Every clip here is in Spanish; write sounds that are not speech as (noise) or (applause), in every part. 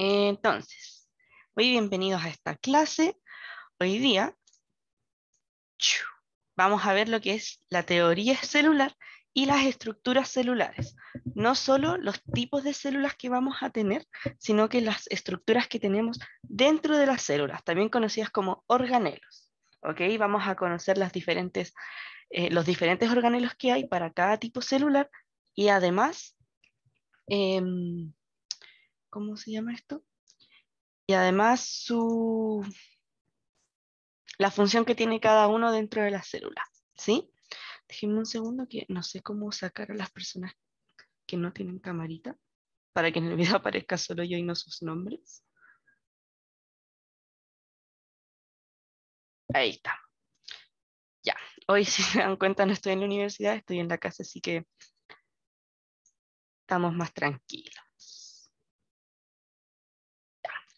Entonces, muy bienvenidos a esta clase. Hoy día vamos a ver lo que es la teoría celular y las estructuras celulares. No solo los tipos de células que vamos a tener, sino que las estructuras que tenemos dentro de las células, también conocidas como organelos. ¿Ok? Vamos a conocer diferentes, eh, los diferentes organelos que hay para cada tipo celular y además em, ¿cómo se llama esto? Y además su, la función que tiene cada uno dentro de la célula, ¿sí? Déjenme un segundo que no sé cómo sacar a las personas que no tienen camarita para que en el video (laughs) aparezca solo yo y no sus nombres. Ahí está. Ya, hoy (laughs) si se dan cuenta no estoy en la universidad, estoy en la casa, así que estamos más tranquilos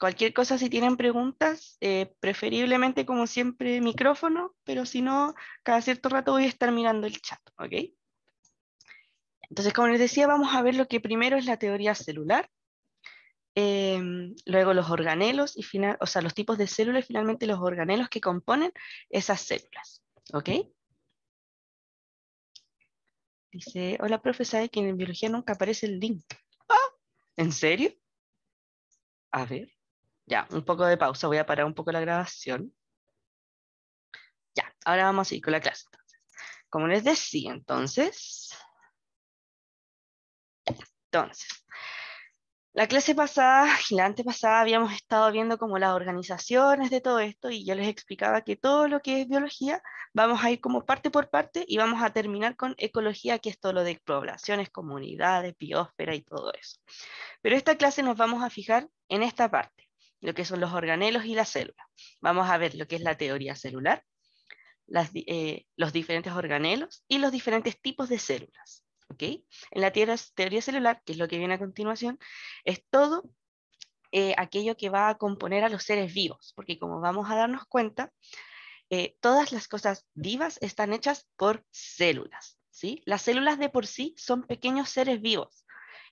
cualquier cosa, si tienen preguntas, eh, preferiblemente como siempre micrófono, pero si no, cada cierto rato voy a estar mirando el chat, ¿ok? Entonces, como les decía, vamos a ver lo que primero es la teoría celular, em, luego los organelos, y final, o sea, los tipos de células y finalmente los organelos que componen esas células, ¿ok? Dice, hola profe, ¿sabe que en biología nunca aparece el link? ¡Ah! ¿En serio? A ver. Ya, un poco de pausa, voy a parar un poco la grabación. Ya, ahora vamos a ir con la clase. Como les decía, entonces... Entonces, la clase pasada y la antepasada habíamos estado viendo como las organizaciones de todo esto y yo les explicaba que todo lo que es biología vamos a ir como parte por parte y vamos a terminar con ecología, que es todo lo de poblaciones, comunidades, biosfera y todo eso. Pero esta clase nos vamos a fijar en esta parte, lo que son los organelos y las células. Vamos a ver lo que es la teoría celular, eh, los diferentes organelos y los diferentes tipos de células. ¿okay? En la teoría, celular, que es lo que viene a continuación, es todo eh, aquello que va a componer a los seres vivos, porque como vamos a darnos cuenta, eh, todas las cosas vivas están hechas por células. ¿sí? Las células de por sí son pequeños seres vivos,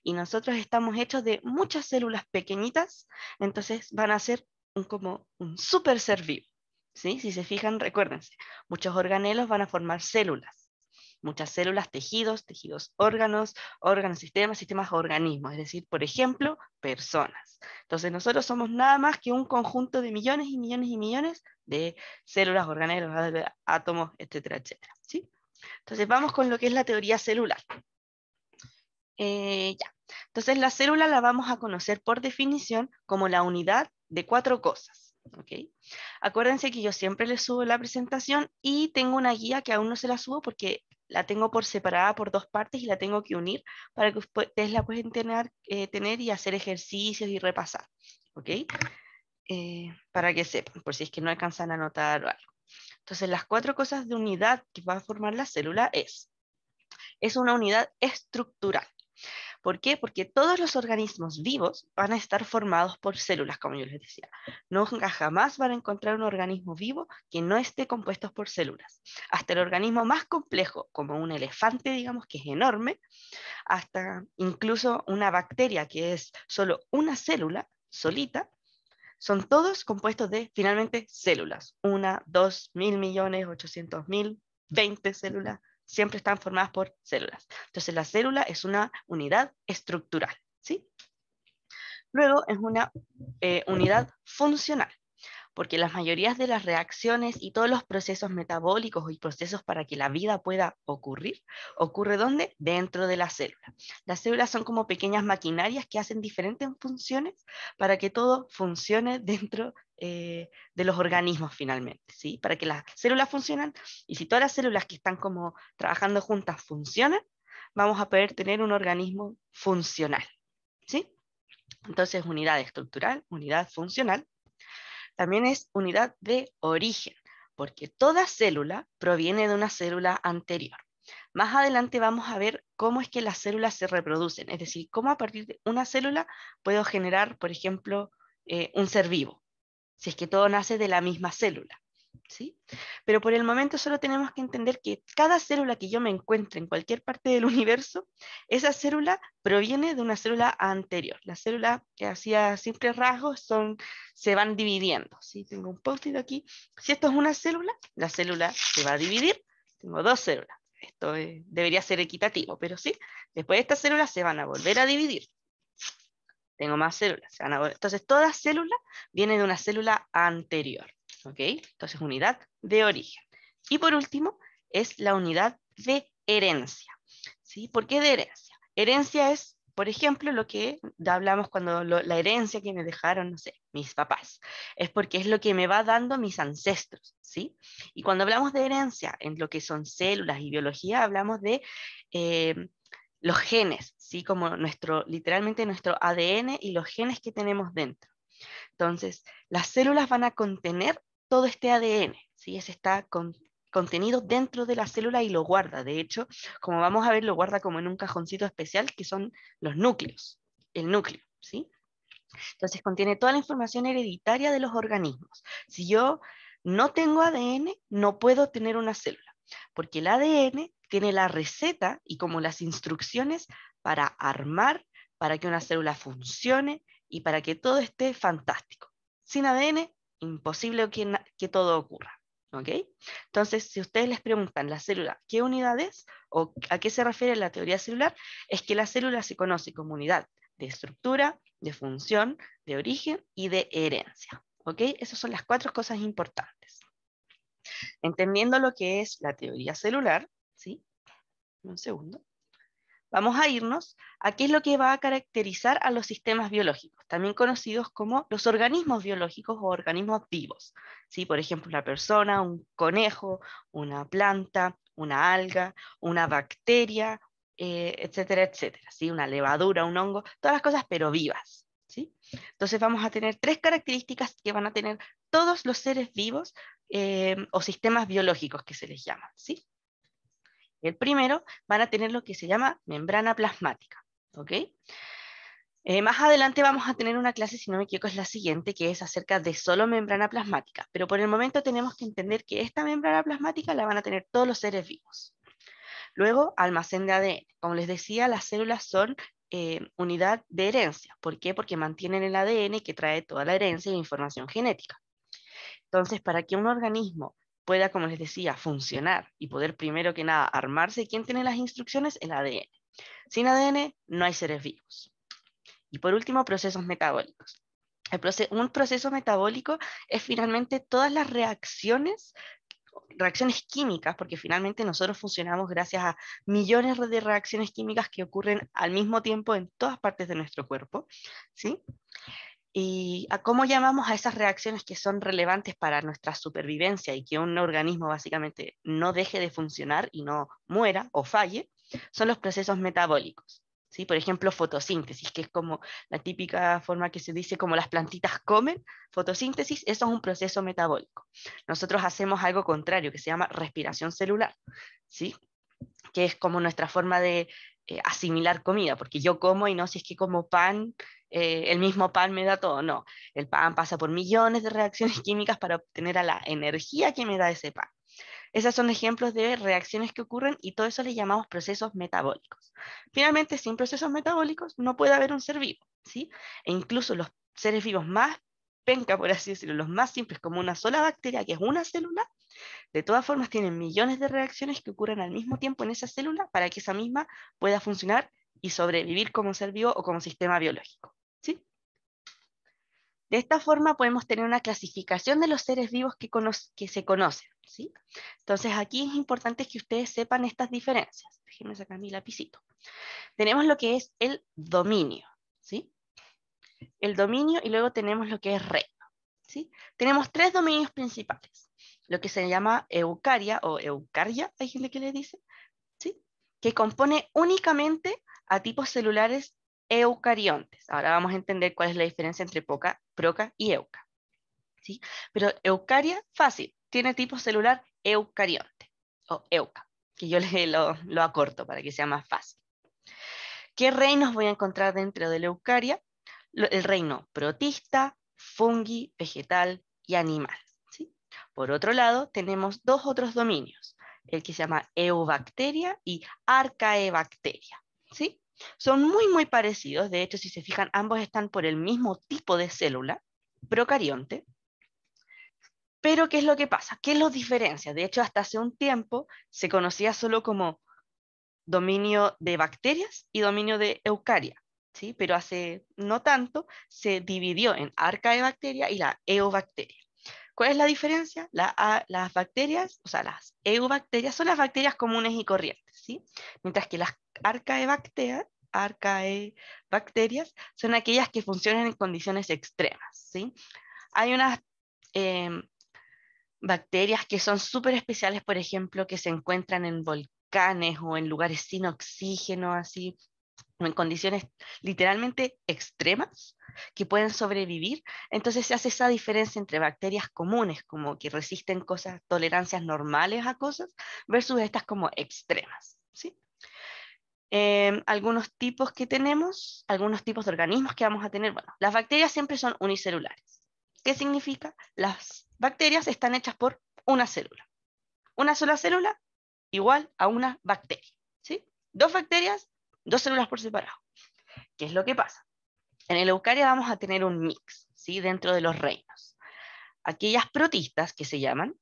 y nosotros estamos hechos de muchas células pequeñitas, entonces van a ser como un super ser vivo. ¿sí? Si se fijan, recuérdense, muchos organelos van a formar células, muchas células, tejidos, tejidos órganos, órganos, sistemas, sistemas, organismos, es decir, por ejemplo, personas. Entonces nosotros somos nada más que un conjunto de millones y millones y millones de células, organelos, átomos, etcétera, etcétera. ¿sí? Entonces vamos con lo que es la teoría celular. Eh, ya. Entonces la célula la vamos a conocer por definición como la unidad de cuatro cosas. ¿okay? Acuérdense que yo siempre les subo la presentación y tengo una guía que aún no se la subo porque la tengo por separada por dos partes y la tengo que unir para que ustedes pues, la puedan eh, tener, y hacer ejercicios y repasar. ¿okay? Eh, para que sepan, por si es que no alcanzan a notar algo. Entonces las cuatro cosas de unidad que va a formar la célula es, es una unidad estructural. ¿Por qué? Porque todos los organismos vivos van a estar formados por células, como yo les decía. Nunca jamás van a encontrar un organismo vivo que no esté compuesto por células. Hasta el organismo más complejo, como un elefante, digamos, que es enorme, hasta incluso una bacteria que es solo una célula solita, son todos compuestos de finalmente células. Una, dos, mil millones, ochocientos mil, veinte células, siempre están formadas por células. Entonces la célula es una unidad estructural, ¿sí? Luego es una eh, unidad funcional porque las mayorías de las reacciones y todos los procesos metabólicos y procesos para que la vida pueda ocurrir, ocurre ¿dónde? Dentro de la célula. Las células son como pequeñas maquinarias que hacen diferentes funciones para que todo funcione dentro eh, de los organismos finalmente, ¿sí? Para que las células funcionen y si todas las células que están como trabajando juntas funcionan, vamos a poder tener un organismo funcional, ¿sí? Entonces, unidad estructural, unidad funcional, también es unidad de origen, porque toda célula proviene de una célula anterior. Más adelante vamos a ver cómo es que las células se reproducen, es decir, cómo a partir de una célula puedo generar, por ejemplo, eh, un ser vivo, si es que todo nace de la misma célula. ¿sí? Pero por el momento solo tenemos que entender que cada célula que yo me encuentre en cualquier parte del (laughs) universo, esa célula proviene de una célula anterior. Las células que hacía simples rasgos son, se van dividiendo, Si Tengo un post aquí. Si esto es una célula, la célula se va a dividir. Tengo dos células. Esto eh, debería ser equitativo, pero sí. Después de estas células se van a volver a dividir tengo más células. Entonces, toda célula viene de una célula anterior. ¿ok? Entonces, unidad de origen. Y por último, es la unidad de herencia, ¿sí? ¿Por qué de herencia? Herencia es, por ejemplo, lo que hablamos cuando la herencia que me dejaron, no sé, mis papás. Es porque es lo que me va dando mis ancestros, ¿sí? Y cuando hablamos de herencia, en lo que son células y biología, hablamos de... Eh, los genes, ¿sí? como nuestro, literalmente nuestro ADN y los genes que tenemos dentro. Entonces, las células van a contener todo este ADN, ¿sí? ese está con, contenido dentro de la célula y lo guarda. De hecho, como vamos a ver, lo guarda como en un cajoncito especial que son los núcleos, el núcleo, ¿sí? Entonces contiene toda la información hereditaria de los organismos. Si yo no tengo ADN, no puedo tener una célula, porque el ADN tiene la receta y como las instrucciones para armar, para que una célula funcione y para que todo esté fantástico. Sin ADN imposible que, todo ocurra. ¿ok? Entonces, si ustedes les preguntan la célula, ¿qué unidad es? ¿O a qué se refiere la teoría celular? Es que la célula se conoce como unidad de estructura, de función, de origen y de herencia. ¿ok? Esas son las cuatro cosas importantes. Entendiendo lo que es la teoría celular, ¿sí? Un segundo. Vamos a irnos a qué es lo que va a caracterizar a los sistemas biológicos, también conocidos como los organismos biológicos o organismos vivos. ¿sí? Por ejemplo, una persona, un conejo, una planta, una alga, una bacteria, eh, etcétera, etcétera. Una levadura, un hongo, todas las cosas, pero vivas. ¿sí? Entonces vamos a tener tres características que van a tener todos los seres vivos eh, o sistemas biológicos que se les llaman. ¿sí? el primero, van a tener lo que se llama membrana plasmática. ¿ok? Eh, más adelante vamos a tener una clase, si no me equivoco, es la siguiente, que es acerca de solo membrana plasmática. Pero por el momento tenemos que entender que esta membrana plasmática la van a tener todos los seres vivos. Luego, almacén de ADN. Como les decía, las células son eh, unidad de herencia. ¿Por qué? Porque mantienen el ADN que trae toda la herencia e información genética. Entonces, para que un organismo pueda, como les decía, funcionar y poder primero que nada armarse, ¿quién tiene las instrucciones? El ADN. Sin ADN no hay seres vivos. Y por último, procesos metabólicos. un proceso metabólico es finalmente todas las reacciones reacciones químicas, porque finalmente nosotros funcionamos gracias a millones de reacciones químicas que ocurren al mismo tiempo en todas partes de nuestro cuerpo, ¿sí? y a cómo llamamos a esas reacciones que son relevantes para nuestra supervivencia y que un organismo básicamente no deje de funcionar y no muera o falle, son los procesos metabólicos. ¿sí? Por ejemplo, fotosíntesis, que es como la típica forma que se dice como las plantitas comen, fotosíntesis, eso es un proceso metabólico. Nosotros hacemos algo contrario, que se llama respiración celular, ¿sí? que es como nuestra forma de eh, asimilar comida, porque yo como y no si es que como pan, eh, el mismo pan me da todo, no, el pan pasa por millones de reacciones (laughs) químicas para obtener a la energía que me da ese pan. Esos son ejemplos de reacciones que ocurren y todo eso le llamamos procesos metabólicos. Finalmente, sin procesos metabólicos no puede haber un ser vivo, ¿sí? E incluso los seres vivos más penca, por así decirlo, los más simples, como una sola bacteria, que es una célula, de todas formas, tienen millones de reacciones que ocurren al mismo tiempo en esa célula para que esa misma pueda funcionar y sobrevivir como ser vivo o como sistema biológico. De esta forma podemos tener una clasificación de los seres vivos que, se conocen. ¿sí? Entonces aquí es importante que ustedes sepan estas diferencias. Déjenme sacar mi lapicito. Tenemos lo que es el dominio. ¿sí? El dominio y luego tenemos lo que es reino. ¿sí? Tenemos tres dominios principales lo que se llama eucaria o eucaria, hay gente que le dice, ¿sí? que compone únicamente a tipos celulares eucariontes. Ahora vamos a entender cuál es la diferencia entre poca, proca y euca. ¿sí? Pero eucaria, fácil, tiene tipo celular eucarionte o euca, que yo lo, lo acorto para que sea más fácil. ¿Qué reinos voy a encontrar dentro de la eucaria? El reino protista, fungi, vegetal y animal. Por otro lado, tenemos dos otros dominios, el que se llama Eubacteria y Arcaebacteria. ¿sí? Son muy, muy parecidos. De hecho, si se fijan, ambos están por el mismo tipo de célula, procarionte. Pero, ¿qué es lo que pasa? ¿Qué es los diferencia? De hecho, hasta hace un tiempo se conocía solo como dominio de bacterias y dominio de eucaria. ¿sí? Pero hace no tanto se dividió en arcaebacteria y la eobacteria. ¿Cuál es la diferencia? las bacterias, o sea, las eubacterias son las bacterias comunes y corrientes, ¿sí? Mientras que las arcaebacterias, arcaebacterias son aquellas que funcionan en condiciones extremas, ¿sí? Hay unas em, bacterias que son súper especiales, por ejemplo, que se encuentran en volcanes o en lugares sin oxígeno, así, en condiciones literalmente extremas que pueden sobrevivir, entonces se hace esa diferencia entre bacterias comunes, como que resisten cosas, tolerancias normales a cosas, versus estas como extremas. ¿sí? Em, algunos tipos que tenemos, algunos tipos de organismos que vamos a tener, bueno, las bacterias siempre son unicelulares. ¿Qué significa? Las bacterias están hechas por una célula. Una sola célula igual a una bacteria. ¿sí? Dos bacterias dos células por separado. ¿Qué es lo que pasa? En el eucaria vamos a tener un mix, ¿sí? Dentro de los reinos. Aquellas protistas que se llaman,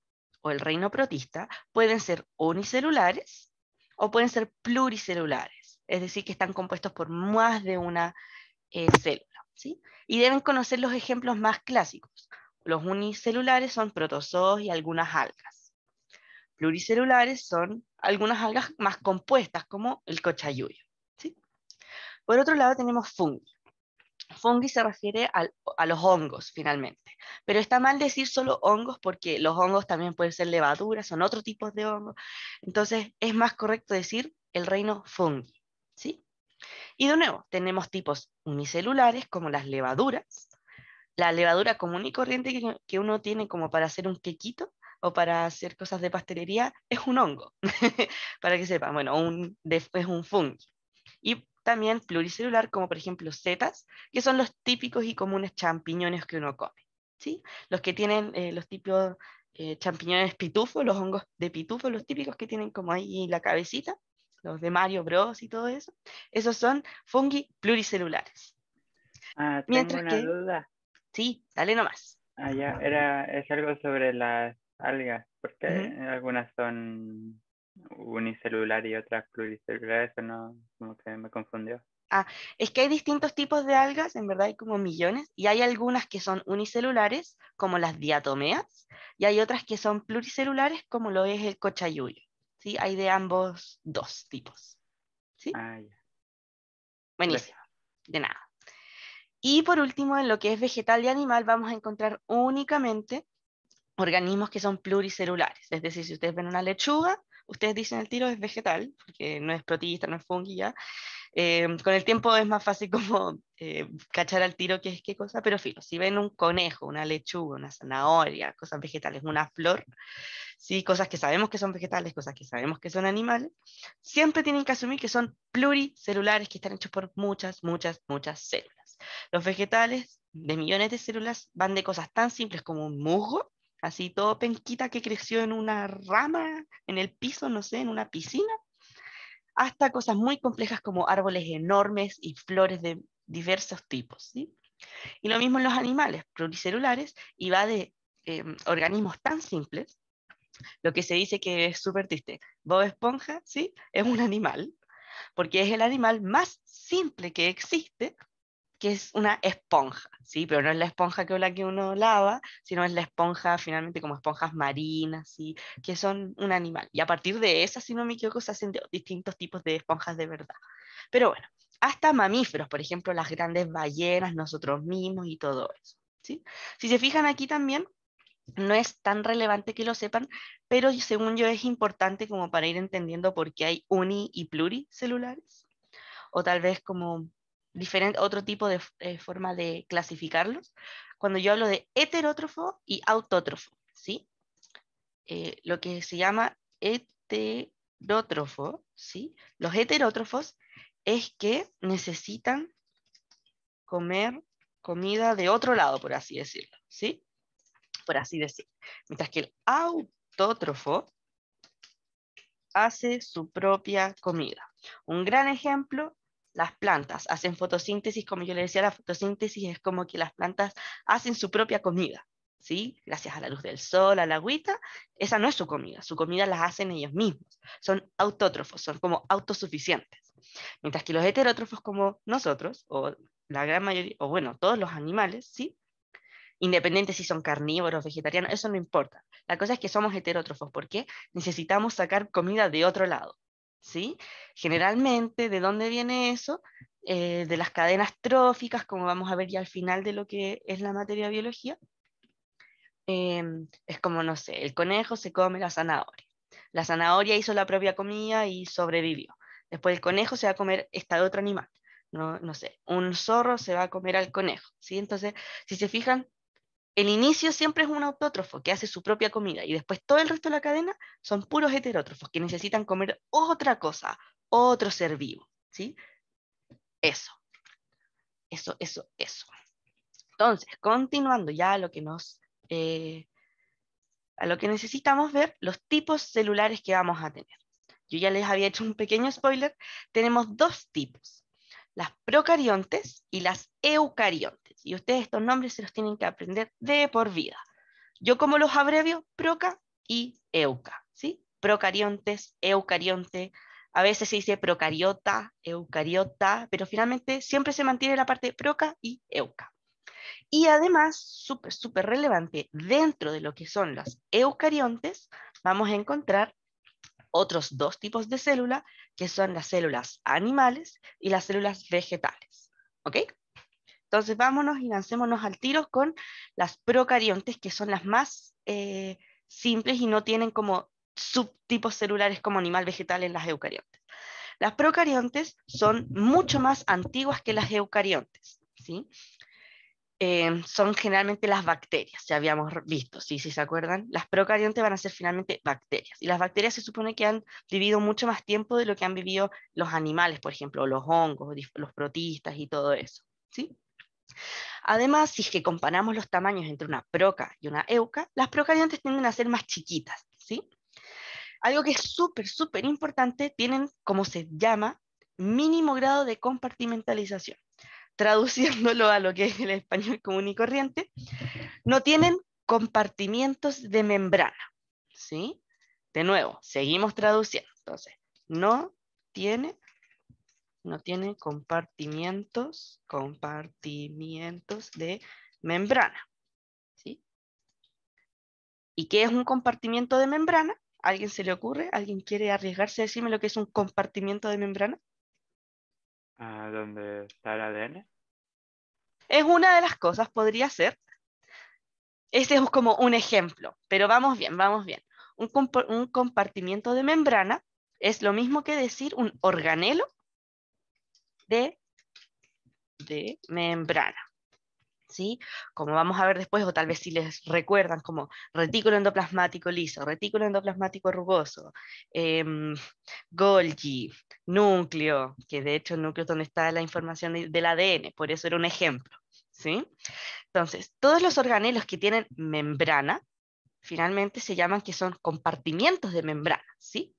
o el reino protista, pueden ser unicelulares o pueden ser pluricelulares, es decir, que están compuestos por más de una eh, célula, ¿sí? Y deben conocer los ejemplos más clásicos. Los unicelulares son protozoos y algunas algas. Pluricelulares son algunas algas más compuestas, como el cochayuyo. Por otro lado tenemos fungi. Fungi se refiere a los hongos, finalmente. Pero está mal decir solo hongos porque los hongos también pueden ser levaduras, son otro tipo de hongos. Entonces es más correcto decir el reino fungi. ¿sí? Y de nuevo, tenemos tipos unicelulares como las levaduras, la levadura común y corriente que, uno tiene como para hacer un quequito o para hacer cosas de pastelería es un hongo, (laughs) para que sepan, bueno, un, es un fungi. Y también pluricelular, como por ejemplo setas, que son los típicos y comunes champiñones que uno come. ¿sí? Los que tienen eh, los típicos eh, champiñones pitufos, los hongos de pitufo, los típicos que tienen como ahí la cabecita, los de Mario Bros y todo eso, esos son fungi pluricelulares. Ah, tengo Mientras una duda. Sí, dale nomás. Ah, ya, era, es algo sobre las algas, porque algunas son unicelular y otras pluricelulares, eso no, como que me confundió. Ah, es que hay distintos tipos de algas, en verdad hay como millones, y hay algunas que son unicelulares, como las diatomeas, y hay otras que son pluricelulares, como lo es el cochayuyo. ¿sí? Hay de ambos dos tipos. ¿sí? Ah, ya. Buenísimo, de nada. Y por último, en lo que es vegetal y animal, vamos a encontrar únicamente organismos que son pluricelulares. Es decir, si ustedes ven una lechuga, ustedes dicen el tiro es vegetal, porque no es protista, no es fungi eh, con el tiempo es más fácil (laughs) como eh, cachar al tiro qué es qué cosa, pero filo, si ven un conejo, una lechuga, una zanahoria, cosas vegetales, una flor, sí, cosas que sabemos que son vegetales, cosas que sabemos que son animales, siempre tienen que asumir que son pluricelulares que están hechos por muchas, muchas, muchas células. Los vegetales de millones de células van de cosas tan simples como un musgo así todo penquita que creció en una rama, en el piso, no sé, en una piscina, hasta cosas muy complejas como árboles enormes y flores de diversos tipos. Y lo mismo en los animales pluricelulares, y va de em, organismos tan simples, lo que se dice que es súper triste. Bob Esponja, ¿sí? Es un animal, porque es el animal más simple que existe, que es una esponja, ¿sí? Pero no es la esponja que, la que uno lava, sino es la esponja finalmente como esponjas marinas, ¿sí? Que son un animal. Y a partir de esas, si no me equivoco, se hacen distintos tipos de esponjas de verdad. Pero bueno, hasta mamíferos, por ejemplo, las grandes ballenas, nosotros mismos y todo eso, ¿sí? Si se fijan aquí también, no es tan relevante que lo sepan, pero según yo es importante como para ir entendiendo por qué hay uni y pluricelulares, o tal vez como diferente, otro tipo de eh, forma de clasificarlos, cuando yo hablo de heterótrofo y autótrofo, ¿sí? Eh, lo que se llama heterótrofo, ¿sí? Los heterótrofos es que necesitan comer comida de otro lado, por así decirlo, ¿sí? Por así decirlo. Mientras que el autótrofo hace su propia comida. Un gran ejemplo las plantas hacen fotosíntesis, como yo le decía, la fotosíntesis es como que las plantas hacen su propia comida, ¿sí? Gracias a la luz del sol, a la agüita, esa no es su comida, su comida la hacen ellos mismos, son autótrofos, son como autosuficientes. Mientras que los heterótrofos como nosotros, o la gran mayoría, o bueno, todos los animales, ¿sí? Independientes si son carnívoros, vegetarianos, eso no importa. La cosa es que somos heterótrofos, porque necesitamos sacar comida de otro lado. ¿sí? Generalmente, ¿de dónde viene eso? Eh, de las cadenas tróficas, como vamos a ver ya al final de lo que es la materia biología. Em, es como, no sé, el conejo se come la zanahoria. La zanahoria hizo la propia comida y sobrevivió. Después el conejo se va a comer esta otro animal. No, no sé, un zorro se va a comer al conejo. ¿sí? Entonces, si se fijan, el inicio siempre es un autótrofo que hace su propia comida y después todo el resto de la cadena son puros heterótrofos que necesitan comer otra cosa, otro ser vivo, ¿sí? Eso, eso, eso, eso. Entonces, continuando ya a lo que nos... Eh, a lo que necesitamos ver, los tipos celulares que vamos a tener. Yo ya les había hecho un pequeño spoiler. Tenemos dos tipos, las procariontes y las eucariontes. Y ustedes estos nombres se los tienen que aprender de por vida. Yo como los abrevio, proca y euca, ¿sí? Procariontes, eucarionte, a veces se dice procariota, eucariota, pero finalmente siempre se mantiene la parte proca y euca. Y además, súper, súper relevante, dentro de lo que son las eucariontes, vamos a encontrar otros dos tipos de células, que son las células animales y las células vegetales. ¿Ok? Entonces vámonos y lancémonos al tiro con las procariontes, que son las más eh, simples y no tienen como subtipos celulares como animal vegetal en las eucariontes. Las procariontes son mucho más antiguas que las eucariontes. ¿sí? Eh, son generalmente las bacterias, ya habíamos visto, ¿sí? si se acuerdan. Las procariontes van a ser finalmente bacterias. Y las bacterias se supone que han vivido mucho más tiempo de lo que han vivido los animales, por ejemplo, los hongos, los protistas y todo eso. ¿sí? Además, si es que comparamos los tamaños entre una proca y una euca, las procariontes tienden a ser más chiquitas, ¿sí? Algo que es súper, súper importante, tienen, como se llama, mínimo grado de compartimentalización. (laughs) Traduciéndolo a lo que es el español común y corriente, no tienen compartimientos de membrana, ¿sí? De nuevo, seguimos traduciendo. Entonces, no tiene no tiene compartimientos, compartimientos de membrana. ¿sí? ¿Y qué es un compartimiento de membrana? ¿Alguien se le ocurre? ¿Alguien quiere arriesgarse a decirme lo que es un compartimiento de membrana? ¿A ¿Dónde está el ADN? Es una de las cosas, podría ser. Este es como un ejemplo, pero vamos bien, vamos bien. Un, un compartimiento de membrana es lo mismo que decir un organelo de, membrana. ¿Sí? Como vamos a ver después, o tal vez si les recuerdan, como retículo endoplasmático liso, retículo endoplasmático rugoso, em, Golgi, núcleo, que de hecho el núcleo es donde está la información del ADN, por eso era un ejemplo, ¿sí? Entonces, todos los organelos que tienen membrana, finalmente se llaman que son compartimientos de membrana, ¿sí?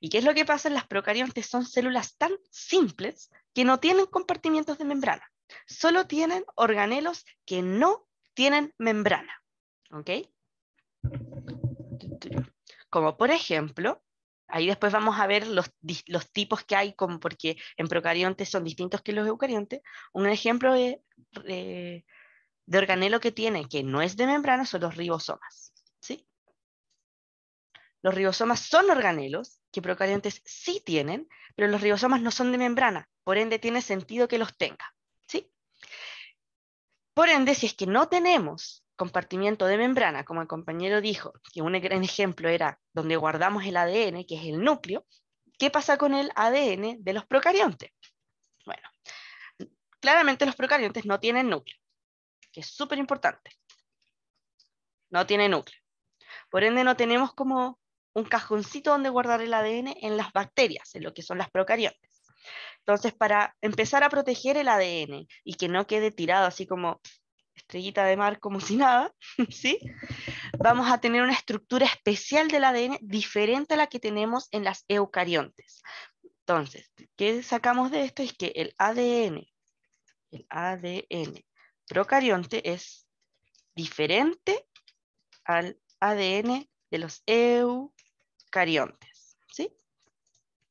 ¿Y qué es lo que pasa? Las procariontes son células tan simples que no tienen compartimientos de membrana, solo tienen organelos que no tienen membrana. ¿Ok? Como por ejemplo, ahí después vamos a ver los, tipos que hay, porque en procariontes son distintos que los eucariontes. Un ejemplo de, de organelo que tiene, que no es de membrana, son los ribosomas. ¿sí? Los ribosomas son organelos procariontes sí tienen, pero los ribosomas no son de membrana, por ende tiene sentido que los tenga. ¿sí? Por ende, si es que no tenemos compartimiento de membrana, como el compañero dijo, que un gran ejemplo era donde guardamos el ADN, que es el núcleo, ¿qué pasa con el ADN de los procariontes? Bueno, claramente los procariontes no tienen núcleo, que es súper importante. No tiene núcleo. Por ende, no tenemos como un cajoncito donde guardar el ADN en las bacterias, en lo que son las procariotas. Entonces, para empezar a proteger el ADN y que no quede tirado así como estrellita de mar como (laughs) si nada, Vamos a tener una estructura especial del ADN diferente a la que tenemos en las eucariontes. Entonces, ¿qué sacamos de esto? Es que el ADN, el ADN procarionte es diferente al ADN de los eucariontes cariontes. ¿sí?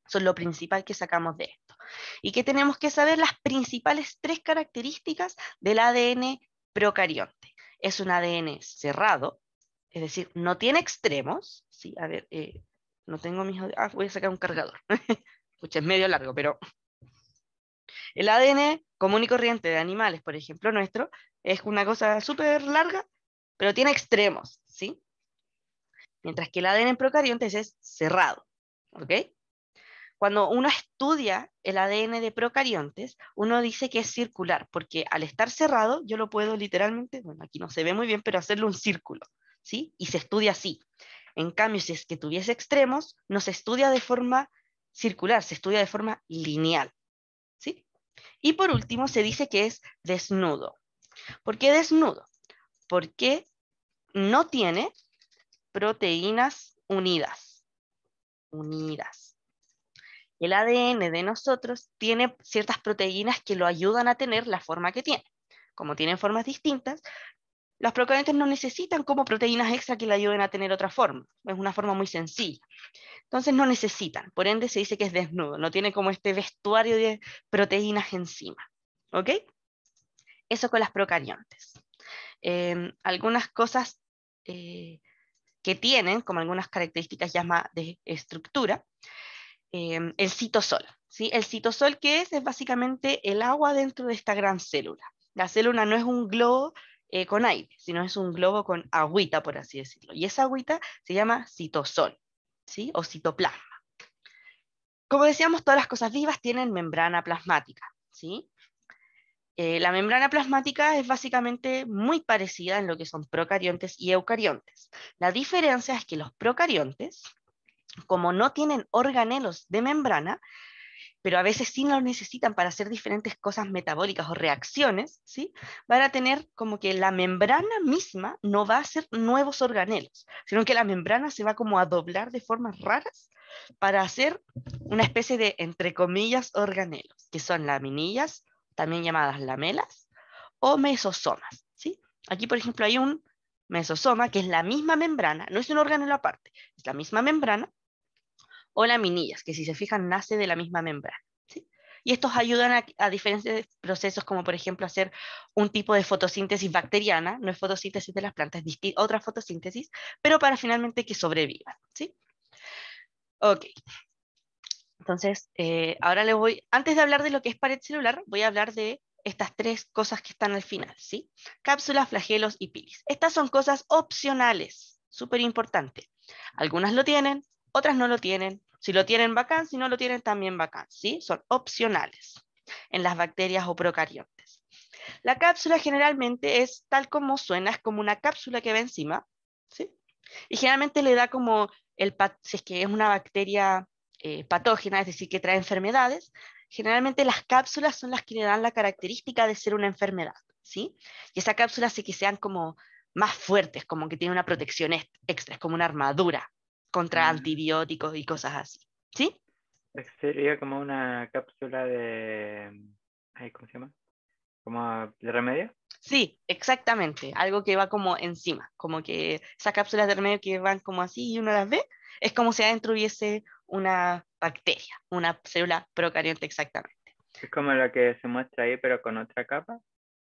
Son lo principal que sacamos de esto. Y qué tenemos que saber las principales tres características del ADN procarionte. Es un ADN cerrado, es decir, no tiene extremos. Sí, a ver, eh, no tengo mis... Ah, voy a sacar un cargador. escucha (laughs) es medio largo, pero... El ADN común y corriente de animales, por ejemplo, nuestro, es una cosa súper larga, pero tiene extremos, ¿sí? mientras que el ADN en procariontes es cerrado. ¿Ok? Cuando uno estudia el ADN de procariontes, uno dice que es circular, porque al estar cerrado, yo lo puedo literalmente, bueno, aquí no se ve muy bien, pero hacerlo un círculo, ¿sí? Y se estudia así. En cambio, si es que tuviese extremos, no se estudia de forma circular, se estudia de forma lineal, ¿sí? Y por último, se dice que es desnudo. ¿Por qué desnudo? Porque no tiene proteínas unidas. Unidas. El ADN de nosotros tiene ciertas proteínas que lo ayudan a tener la forma que tiene. Como tienen formas distintas, las procariotas no necesitan como proteínas extra que le ayuden a tener otra forma. Es una forma muy sencilla. Entonces no necesitan. Por ende se dice que es desnudo. No tiene como este vestuario de proteínas encima. ¿Ok? Eso con las procariotas. Em, algunas cosas eh, que tienen como algunas características ya de estructura, em, el citosol. ¿sí? El citosol que es es básicamente el agua dentro de esta gran célula. La célula no es un globo eh, con aire, sino es un globo con agüita, por así decirlo. Y esa agüita se llama citosol ¿sí? o citoplasma. Como decíamos, todas las cosas vivas tienen membrana plasmática. ¿sí? Eh, la membrana plasmática es básicamente muy parecida en lo que son procariontes y eucariontes. La diferencia es que los procariontes, como no tienen organelos de membrana, pero a veces sí los necesitan para hacer diferentes cosas metabólicas o reacciones, ¿sí? van a tener como que la membrana misma no va a hacer nuevos organelos, sino que la membrana se va como a doblar de formas raras para hacer una especie de, entre comillas, organelos, que son laminillas también llamadas lamelas o mesosomas. ¿sí? Aquí, por ejemplo, hay un mesosoma, que es la misma membrana, no es un órgano en la parte, es la misma membrana, o laminillas, que si se fijan nace de la misma membrana. Y estos ayudan a, diferentes procesos, como por ejemplo hacer un tipo de fotosíntesis bacteriana, no es fotosíntesis de las plantas, es otra fotosíntesis, pero para finalmente que sobrevivan. ¿sí? Ok, entonces, eh, ahora les voy, antes de hablar de lo que es pared celular, voy a hablar de estas tres cosas que están al final, ¿sí? Cápsulas, flagelos y pilis. Estas son cosas opcionales, súper importante. Algunas lo tienen, otras no lo tienen. Si lo tienen, bacán, si no lo tienen, también bacán, ¿sí? Son opcionales en las bacterias o procariontes. La cápsula generalmente es tal como suena, es como una cápsula que va encima, ¿sí? Y generalmente le da como el, si es que es una bacteria eh, patógena, es decir, que trae enfermedades, generalmente las cápsulas son las que le dan la característica de ser una enfermedad, ¿sí? Y esa cápsula sí que sean como más fuertes, como que tiene una protección extra, es como una armadura contra mm. antibióticos y cosas así, ¿sí? Sería como una cápsula de... ¿Cómo se llama? ¿Como de remedio? Sí, exactamente, algo que va como encima, como que esas cápsulas de remedio que van como así y uno las ve, es como si adentro hubiese una bacteria, una célula procariota exactamente. Es como la que se muestra ahí, pero con otra capa.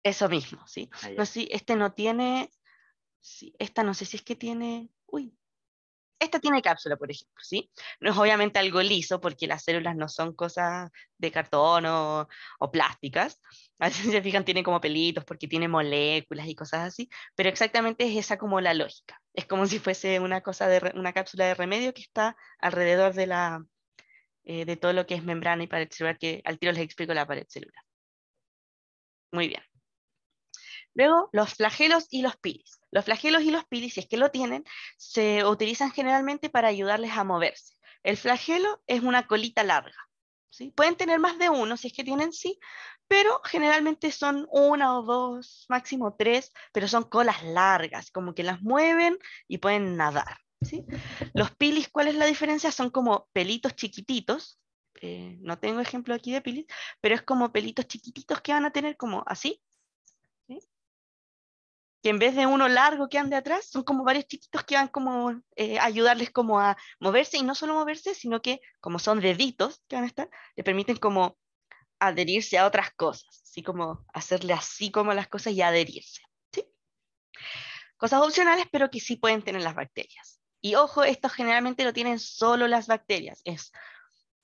Eso mismo, sí. Ah, no, sí, este no tiene, sí, esta no sé si es que tiene, uy, esta tiene cápsula, por ejemplo, ¿sí? No es obviamente algo liso, porque las células no son cosas de cartón o, plásticas. A veces (laughs) se fijan, tienen como pelitos porque tiene moléculas y cosas así, pero exactamente es esa como la lógica. Es como si fuese una, cosa de una cápsula de remedio que está alrededor de, la, eh, de todo lo que es membrana y pared celular, que al tiro les explico la pared celular. Muy bien. Luego, los flagelos y los pilis. Los flagelos y los pilis, si es que lo tienen, se utilizan generalmente para ayudarles a moverse. El flagelo es una colita larga. Pueden tener más de uno si es que tienen sí, pero generalmente son una o dos, máximo tres, pero son colas largas, como que las mueven y pueden nadar. Los pilis, ¿cuál es la diferencia? Son como pelitos chiquititos. Eh, no tengo ejemplo aquí de pilis, pero es como pelitos chiquititos que van a tener como así, que en vez de uno largo que ande atrás, son como varios chiquitos que van como eh, ayudarles como a moverse y no solo moverse, sino que como son deditos que van a estar, le permiten como adherirse a otras cosas, así como hacerle así como las cosas y adherirse. Cosas opcionales, pero que sí pueden tener las bacterias. Y ojo, esto generalmente lo tienen solo las bacterias. Es,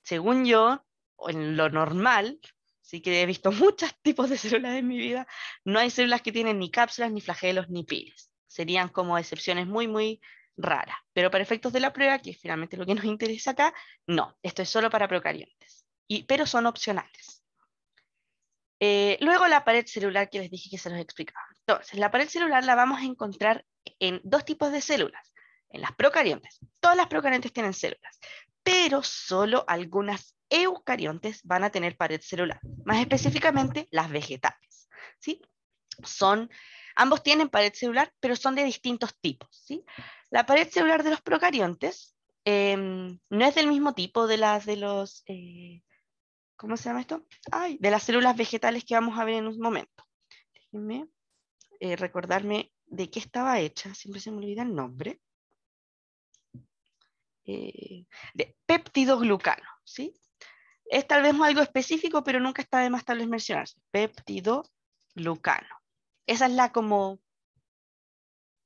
según yo, en lo normal, Así que he visto (laughs) muchos tipos de células en mi vida. No hay células que tienen ni cápsulas, ni flagelos, ni piles. Serían como excepciones muy, muy raras. Pero para efectos de la prueba, que es finalmente lo que nos interesa acá, no. Esto es solo para procariontes. Y, pero son opcionales. Eh, luego la pared celular que les dije que se los explicaba. Entonces, la pared celular la vamos a encontrar en dos tipos de células. En las procariontes. Todas las procariontes tienen células, pero solo algunas eucariontes van a tener pared celular, más específicamente las vegetales. ¿sí? Son, ambos tienen pared celular, pero son de distintos tipos. ¿sí? La pared celular de los procariontes em, no es del mismo tipo de las de los... Eh, ¿Cómo se llama esto? Ay, de las células vegetales que vamos a ver en un momento. Déjenme eh, recordarme de qué estaba hecha, siempre se me olvida el nombre. Eh, de peptidoglucano, ¿sí? Es tal vez algo específico, pero nunca está de más tal vez mencionarse. Peptidoglucano. Esa es la como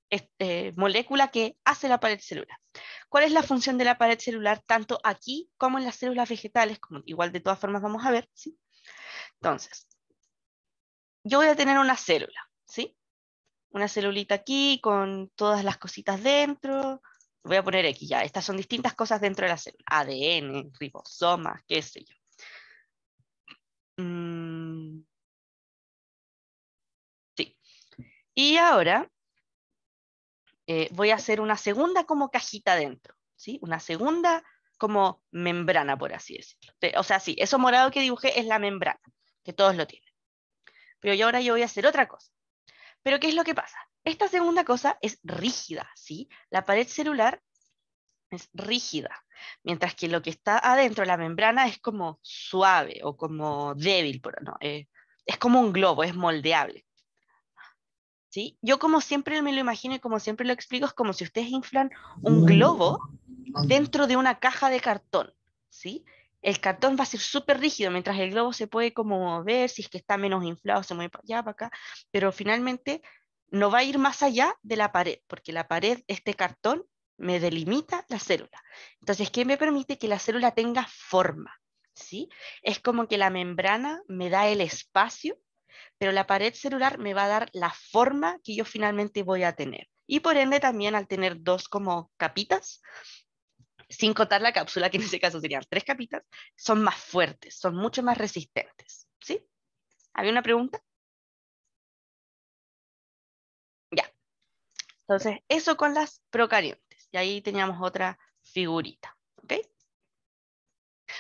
este, molécula que hace la pared celular. ¿Cuál es la función de la pared celular tanto aquí como en las células vegetales? igual de todas formas vamos a ver. Entonces, yo voy a tener una célula, ¿sí? Una celulita aquí con todas las cositas dentro, voy a poner aquí ya, estas son distintas cosas dentro de la célula, ADN, ribosomas, qué sé yo. Mm. Sí. Y ahora eh, voy a hacer una segunda como cajita dentro, ¿sí? Una segunda como membrana, por así decirlo. O sea, sí, eso morado que dibujé es la membrana, que todos lo tienen. Pero yo ahora yo voy a hacer otra cosa. Pero ¿qué es lo que pasa? Esta segunda cosa es rígida, ¿sí? La pared celular es rígida, mientras que lo que está adentro la membrana es como suave o como débil, pero no, eh, es como un globo, es moldeable. ¿Sí? Yo como siempre me lo imagino y como siempre lo explico, es como si ustedes inflan un globo dentro de una caja de cartón, ¿sí? El cartón va a ser súper rígido, mientras el globo se puede como mover, si es que está menos inflado, se mueve para allá, para acá, pero finalmente no va a ir más allá de la pared, porque la pared, este cartón, me delimita la célula. Entonces, ¿qué me permite que la célula tenga forma? ¿Sí? Es como que la membrana me da el espacio, pero la pared celular me va a dar la forma que yo finalmente voy a tener. Y por ende también al tener dos como capitas, sin contar la cápsula, que en ese caso serían tres capitas, son más fuertes, son mucho más resistentes. ¿Sí? ¿Había una pregunta? Entonces, eso con las procariotes. Y ahí teníamos otra figurita. ¿Ok?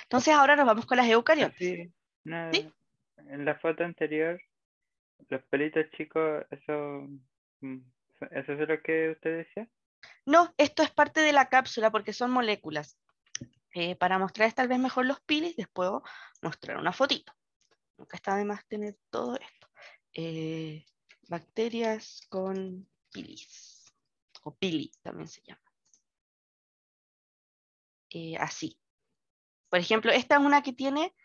Entonces, ahora nos vamos con las eucariotas. Sí, En la foto anterior, los pelitos chicos, eso, mm, ¿eso es lo que usted decía? No, esto es parte de la cápsula porque son moléculas. Eh, para mostrar tal vez mejor los pilis, después mostrar una fotito. Nunca está de más tener todo esto. Eh, bacterias con pilis o Pili también se llama. Eh, así. Por ejemplo, esta es una que tiene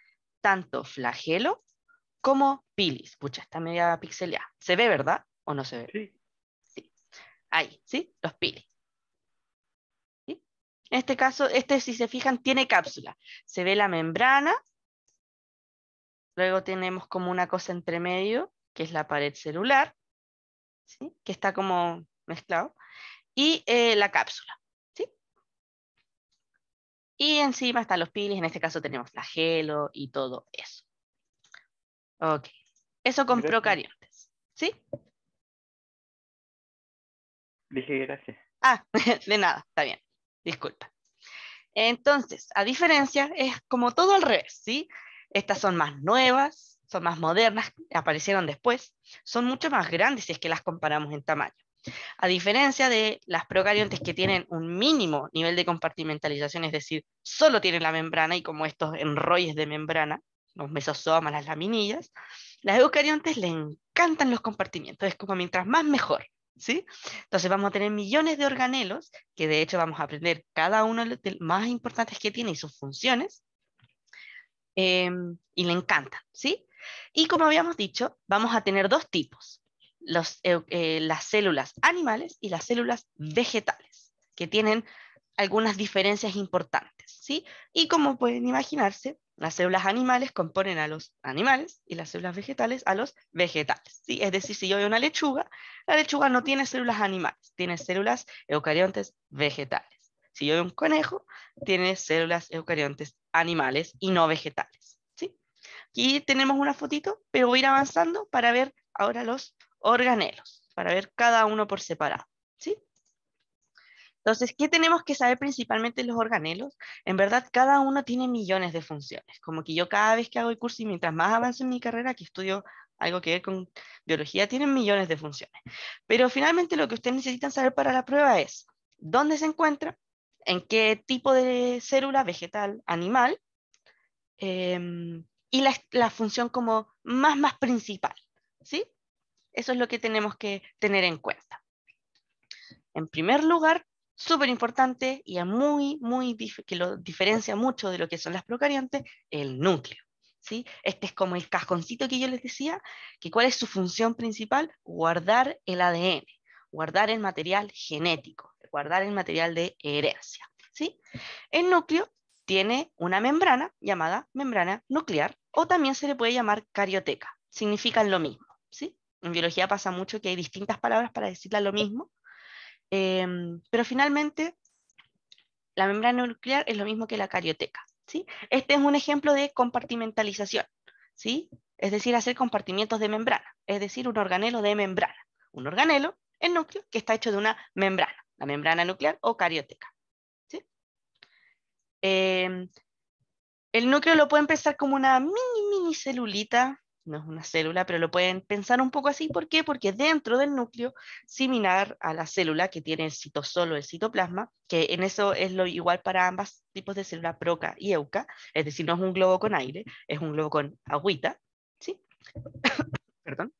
tanto flagelo como pilis. escucha está media pixelada. ¿Se ve, verdad? ¿O no se ve? Sí. Ahí, ¿sí? Los pili En este caso, este, si se fijan, tiene cápsula. Se ve la membrana. Luego tenemos como una cosa entre medio, que es la pared celular, ¿sí? que está como mezclado y eh, la cápsula. ¿sí? Y encima están los pilis, en este caso tenemos gelo y todo eso. Ok, eso con gracias. ¿Sí? Dije gracias. Ah, (laughs) de nada, está bien, disculpa. Entonces, a diferencia, es como todo al revés, ¿sí? Estas son más nuevas, son más modernas, aparecieron después, son mucho más grandes si es que las comparamos en tamaño. A diferencia de las procariontes que tienen un mínimo nivel de compartimentalización, es decir, solo tienen la membrana y como estos enrolles de membrana, los mesosomas, las laminillas, las eucariontes le encantan los compartimientos, es como mientras más mejor. ¿Sí? Entonces vamos a tener millones de organelos, que de hecho vamos a aprender cada uno de los más importantes que tiene y sus funciones, em, y le encantan. ¿sí? Y como habíamos dicho, vamos a tener dos tipos, eh, eh, las células animales y las células vegetales, que tienen algunas diferencias importantes, ¿sí? Y como pueden imaginarse, las células animales componen a los animales y las células vegetales a los vegetales, ¿sí? Es decir, si yo veo una lechuga, la lechuga no tiene células animales, tiene células eucariontes vegetales. Si yo veo un conejo, tiene células eucariontes animales y no vegetales, ¿sí? Aquí tenemos una fotito, pero voy a ir avanzando para ver ahora los organelos, para ver cada uno por separado. ¿sí? Entonces, ¿qué tenemos que saber principalmente de los organelos? En verdad, cada uno tiene millones de funciones. Como que yo cada vez que hago el curso y mientras más avance en mi carrera, que estudio algo que ver con biología, tienen millones de funciones. Pero finalmente lo que ustedes necesitan saber para la prueba es dónde se encuentra, en qué tipo de célula, vegetal, animal, em, y la, la, función como más, más principal, ¿sí? Eso es lo que tenemos que tener en cuenta. En primer lugar, súper importante y muy, muy que lo diferencia mucho de lo que son las procariantes, el núcleo. ¿Sí? Este es como el casconcito que yo les decía, que cuál es su función principal, guardar el ADN, guardar el material genético, guardar el material de herencia. ¿sí? El núcleo tiene una membrana llamada membrana nuclear, o también se le puede llamar carioteca, significan lo mismo. ¿sí? En biología pasa mucho que hay distintas palabras para decirla lo mismo, em, pero finalmente la membrana nuclear es lo mismo que la carioteca. ¿sí? Este es un ejemplo de compartimentalización, ¿sí? es decir, hacer compartimientos de membrana, es decir, un organelo de membrana. Un organelo, el núcleo, que está hecho de una membrana, la membrana nuclear o carioteca. Em, el núcleo lo pueden pensar como una mini, mini celulita no es una célula, pero lo pueden pensar un poco así. ¿Por qué? Porque dentro del núcleo, similar a la célula que tiene el o el citoplasma, que en eso es lo igual para ambas tipos de células, proca y euca, es decir, no es un globo con aire, es un globo con agüita, ¿sí? (coughs) Perdón.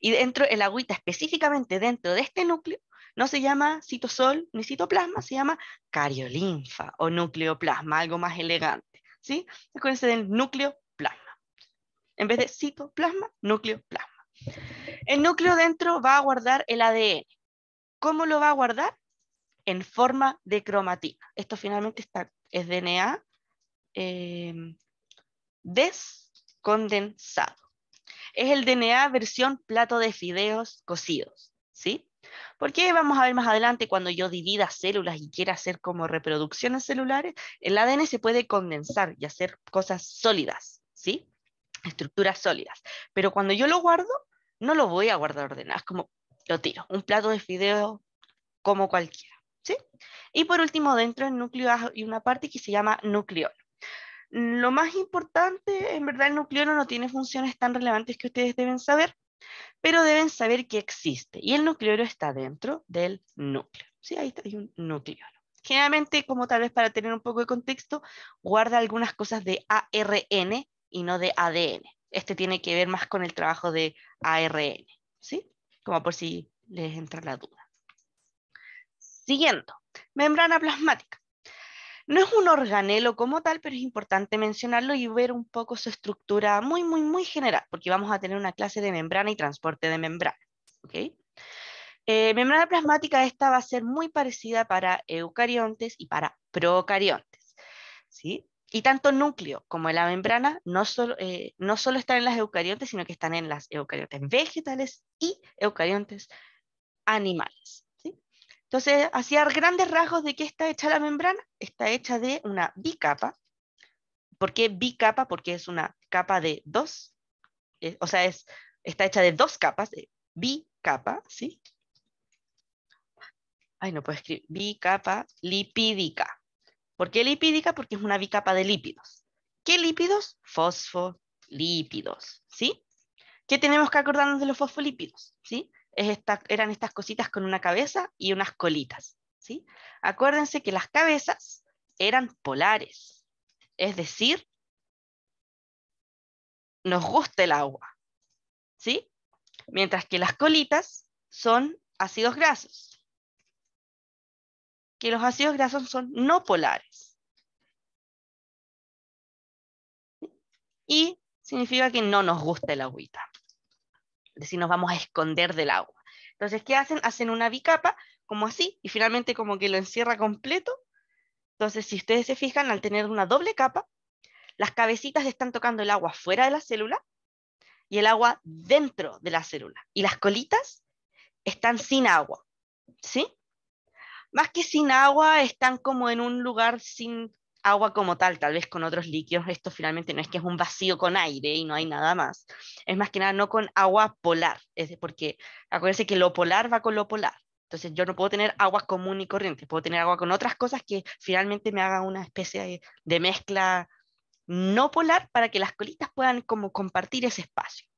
Y dentro, el agüita específicamente dentro de este núcleo, no se llama citosol ni citoplasma, se llama cariolinfa o nucleoplasma, algo más elegante. ¿sí? Acuérdense del núcleo en vez de citoplasma, núcleo plasma. El núcleo dentro va a guardar el ADN. ¿Cómo lo va a guardar? En forma de cromatina. Esto finalmente está, es DNA em, descondensado. Es el DNA versión plato de fideos cocidos. ¿sí? Porque vamos a ver más adelante cuando yo divida células y quiera hacer como reproducciones celulares, el ADN se puede condensar y hacer cosas sólidas. ¿sí? estructuras sólidas. Pero cuando yo lo guardo, no lo voy a guardar ordenado, es como lo tiro, un plato de fideo como cualquiera. ¿sí? Y por último, dentro del núcleo hay una parte que se llama núcleo. Lo más importante, en verdad el núcleo no tiene funciones tan relevantes que ustedes deben saber, pero deben saber que existe. Y el núcleo está dentro del núcleo. ¿sí? Ahí está, hay un núcleo. Generalmente, como tal vez para tener un poco de contexto, guarda algunas cosas de ARN y no de ADN. Este tiene que ver más con el trabajo de ARN, ¿sí? Como por si les entra la duda. Siguiendo, membrana plasmática. No es un organelo como tal, pero es importante mencionarlo y ver un poco su estructura muy, muy, muy general, porque vamos a tener una clase de membrana y transporte de membrana. ¿okay? Eh, membrana plasmática esta va a ser muy parecida para eucariontes y para procariontes. ¿sí? y tanto núcleo como la membrana no solo, eh, no están en las eucariontes, sino que están en las eucariotes vegetales y eucariontes animales. Entonces, hacía grandes rasgos de qué está hecha la membrana. Está hecha de una bicapa. ¿Por qué bicapa? Porque es una capa de dos, eh, o sea, es, está hecha de dos capas, bicapa, ¿sí? Ay, no puedo escribir, bicapa lipídica. ¿Por qué lipídica? Porque es una bicapa de lípidos. ¿Qué lípidos? Fosfolípidos, ¿sí? ¿Qué tenemos que acordarnos de los fosfolípidos? ¿Sí? eran estas cositas con una cabeza y unas colitas, ¿sí? Acuérdense que las cabezas eran polares, es decir, nos gusta el agua, ¿sí? Mientras que las colitas son ácidos grasos, que los ácidos grasos son no polares. Y significa que no nos gusta el agüita. Es decir, nos vamos a esconder del agua. Entonces, ¿qué hacen? Hacen una bicapa, como así, y finalmente como que lo encierra completo. Entonces, si ustedes se fijan, al tener una doble capa, las cabecitas están tocando el agua fuera de la célula y el agua dentro de la célula. Y las colitas están sin agua. ¿Sí? más que sin agua, están como en un lugar sin agua como tal, tal vez con otros líquidos. Esto finalmente no es que es un vacío con aire y no hay nada más. Es más que nada no con agua polar, es porque acuérdense que lo polar va con lo polar. Entonces yo no puedo tener agua común y corriente, puedo tener agua con otras cosas que finalmente me haga una especie de mezcla no polar para que las colitas puedan como compartir ese espacio.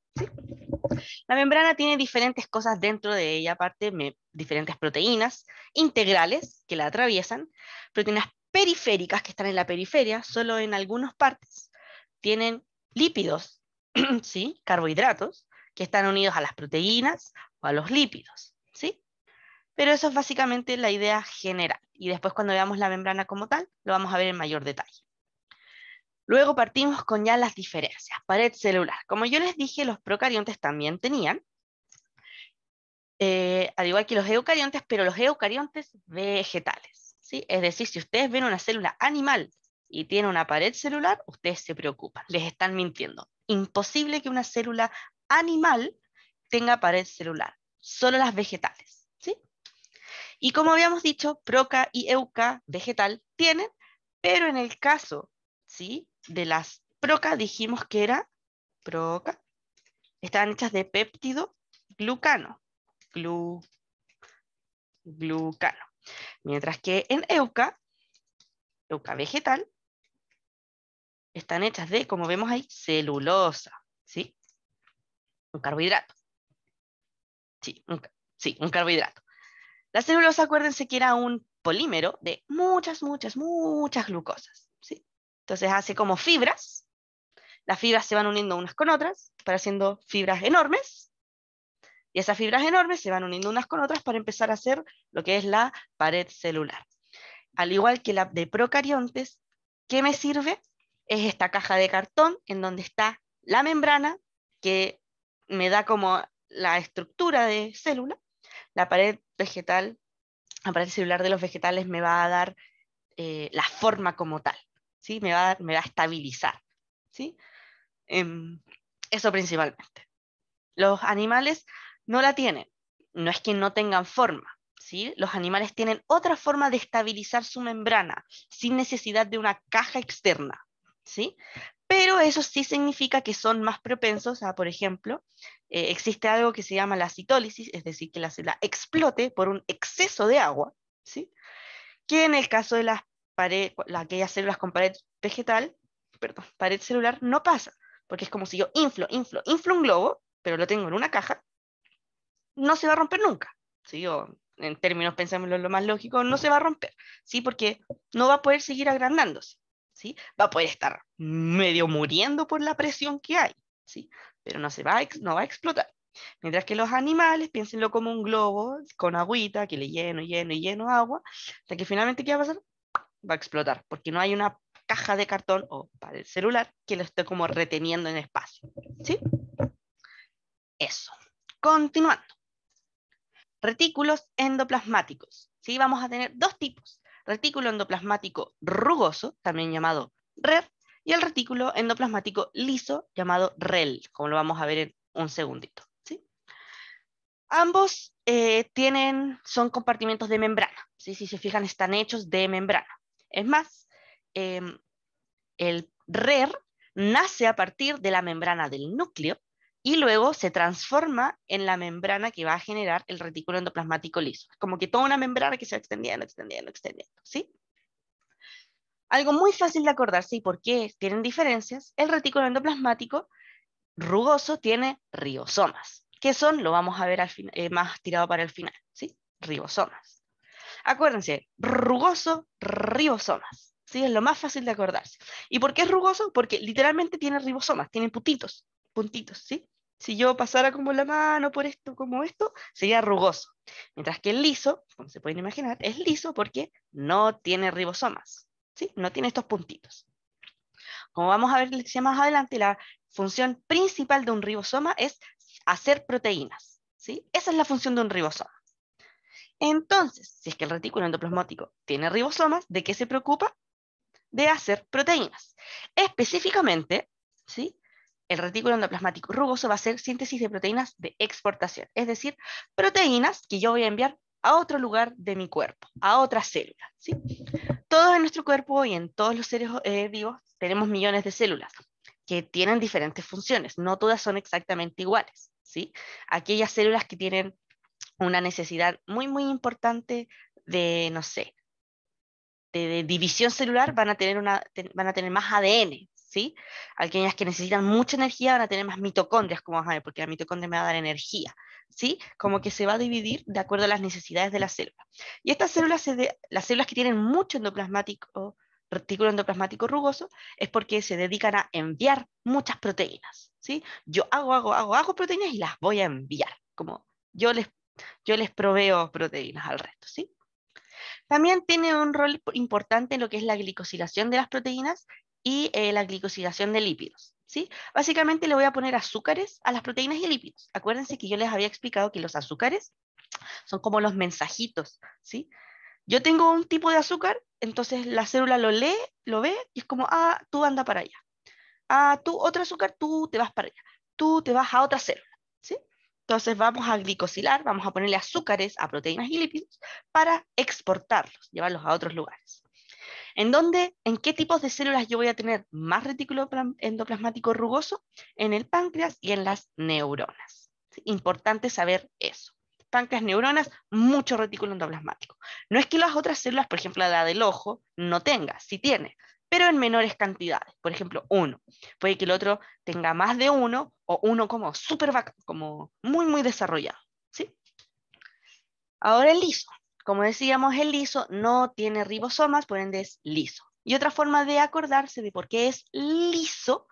La membrana tiene diferentes cosas dentro de ella, aparte de diferentes proteínas integrales que la atraviesan, proteínas periféricas que están en la periferia, solo en algunas partes. Tienen lípidos, (clears throat) ¿sí? carbohidratos, que están unidos a las proteínas o a los lípidos. ¿sí? Pero eso es básicamente la idea general. Y después cuando veamos la membrana como tal, lo vamos a ver en mayor detalle. Luego partimos con ya las diferencias. Pared celular. Como yo les dije, los procariontes también tenían, eh, al igual que los eucariontes, pero los eucariontes vegetales. ¿sí? Es decir, si ustedes ven una célula animal y tiene una pared celular, ustedes se preocupan, les están mintiendo. Imposible que una célula animal tenga pared celular, solo las vegetales. ¿sí? Y como habíamos dicho, proca y euca vegetal tienen, pero en el caso ¿sí? de las proca, dijimos que era proca, estaban hechas de péptido glucano, glu, glucano. Mientras que en euca, euca vegetal, están hechas de, como vemos ahí, celulosa, ¿sí? Un carbohidrato. Sí, un, sí, un carbohidrato. La celulosa, acuérdense que era un polímero de muchas, muchas, muchas glucosas. Entonces hace como fibras, las fibras se van uniendo unas con otras para haciendo fibras enormes, y esas fibras enormes se van uniendo unas con otras para empezar a hacer lo que es la pared celular. Al igual que la de procariontes, ¿qué me sirve? Es esta caja de cartón en donde está la membrana que me da como la estructura de célula, la pared vegetal, la pared celular de los vegetales me va a dar eh, la forma como tal me, va, me a estabilizar. ¿sí? Em, eso principalmente. Los animales no la tienen, no es que no tengan forma. ¿Sí? Los animales tienen otra forma de estabilizar su membrana sin necesidad de una caja externa. ¿sí? Pero eso sí significa que son más propensos a, por ejemplo, eh, existe algo que se llama la citólisis, es decir, que la célula explote por un exceso de agua, ¿sí? que en el caso de las pared, aquellas células con pared vegetal, perdón, pared celular, no pasa, porque es como si yo inflo, inflo, inflo un globo, pero lo tengo en una caja, no se va a romper nunca. Si yo, en términos, pensémoslo, lo más lógico, no se va a romper, ¿sí? Porque no va a poder seguir agrandándose, ¿sí? Va a poder estar medio muriendo por la presión que hay, ¿sí? Pero no, se va, a, no va a explotar. Mientras que los animales, piénsenlo como un globo con agüita que le lleno, lleno y lleno agua, hasta que finalmente, ¿qué va a pasar? va a explotar, porque no hay una caja de cartón o para el celular que lo esté como reteniendo en espacio. ¿Sí? Eso. Continuando. Retículos endoplasmáticos. ¿Sí? Vamos a tener dos tipos. Retículo endoplasmático rugoso, también llamado RER, y el retículo endoplasmático liso, llamado REL, como lo vamos a ver en un segundito. ¿sí? Ambos eh, tienen, son compartimentos de membrana. ¿sí? Si se fijan, están hechos de membrana. Es más, em, el RER nace a partir de la membrana del núcleo y luego se transforma en la membrana que va a generar el retículo endoplasmático liso. Como que toda una membrana que se va extendiendo, extendiendo, extendiendo, Algo muy fácil de acordarse y por qué tienen diferencias, el retículo endoplasmático rugoso tiene ribosomas. que son? Lo vamos a ver eh, más tirado para el final, ¿sí? Ribosomas acuérdense, rugoso, ribosomas. ¿sí? Es lo más fácil de acordarse. ¿Y por qué es rugoso? Porque literalmente tiene ribosomas, tiene puntitos, puntitos, ¿sí? Si yo pasara como la mano por esto, como esto, sería rugoso. Mientras que el liso, como se pueden imaginar, es liso porque no tiene ribosomas, ¿sí? No tiene estos puntitos. Como vamos a ver más adelante, la función principal de un ribosoma es hacer proteínas, ¿sí? Esa es la función de un ribosoma. Entonces, si es que el retículo endoplasmático tiene ribosomas, ¿de qué se preocupa? De hacer proteínas. Específicamente, ¿sí? el retículo endoplasmático rugoso va a ser síntesis de proteínas de exportación, es decir, proteínas que yo voy a enviar a otro lugar de mi cuerpo, a otra célula. ¿sí? Todos en nuestro cuerpo y en todos los seres eh, vivos tenemos millones de células que tienen diferentes funciones, no todas son exactamente iguales. ¿sí? Aquellas células que tienen una necesidad muy, muy importante de, no sé, de, división celular, van a, tener una, van a tener más ADN, ¿sí? Aquellas que necesitan mucha energía van a tener más mitocondrias, como vamos ver, porque la mitocondria me va a dar energía, ¿sí? Como que se va a dividir de acuerdo a las necesidades de la célula. Y estas células, las células que tienen mucho endoplasmático, retículo endoplasmático rugoso, es porque se dedican a enviar muchas proteínas, ¿sí? Yo hago, hago, hago, hago proteínas y las voy a enviar, como yo les yo les proveo proteínas al resto, ¿sí? También tiene un rol importante en lo que es la glicosilación de las proteínas y eh, la glicosilación de lípidos. ¿sí? Básicamente le voy a poner azúcares a las proteínas y lípidos. Acuérdense que yo les había explicado que los azúcares son como los mensajitos. ¿sí? Yo tengo un tipo de azúcar, entonces la célula lo lee, lo ve y es como, ah, tú anda para allá. Ah, tú otro azúcar, tú te vas para allá. Tú te vas a otra célula. Entonces vamos a glicosilar, vamos a ponerle azúcares a proteínas y lípidos para exportarlos, llevarlos a otros lugares. ¿En en qué tipos de células yo voy a tener más retículo endoplasmático rugoso? En el páncreas y en las neuronas. Importante saber eso. Páncreas, neuronas, mucho retículo endoplasmático. No es que las otras células, por ejemplo la del ojo, no tenga, sí tiene, pero en menores cantidades. Por ejemplo, uno. Puede que el otro tenga más de uno o uno como super como muy, muy desarrollado. ¿sí? Ahora el liso. Como decíamos, el liso no tiene ribosomas, por ende es liso. Y otra forma de acordarse de por qué es liso,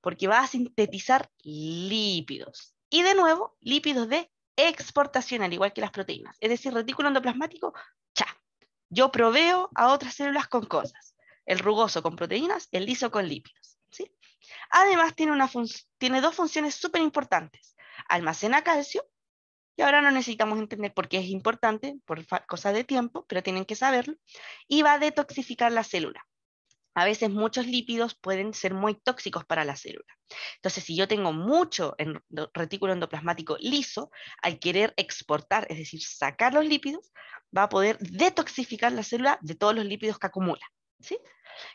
porque va a sintetizar lípidos. Y de nuevo, lípidos de exportación, al igual que las proteínas. Es decir, retículo endoplasmático, ya Yo proveo a otras células con cosas el rugoso con proteínas, el liso con lípidos. Además tiene, dos funciones súper importantes. Almacena calcio, y ahora no necesitamos entender por qué es importante, por cosas de tiempo, pero tienen que saberlo, y va a detoxificar la célula. A veces muchos lípidos pueden ser muy tóxicos para la célula. Entonces, si yo tengo mucho en retículo endoplasmático liso, al querer exportar, es decir, sacar los lípidos, va a poder detoxificar la célula de todos los lípidos que acumula.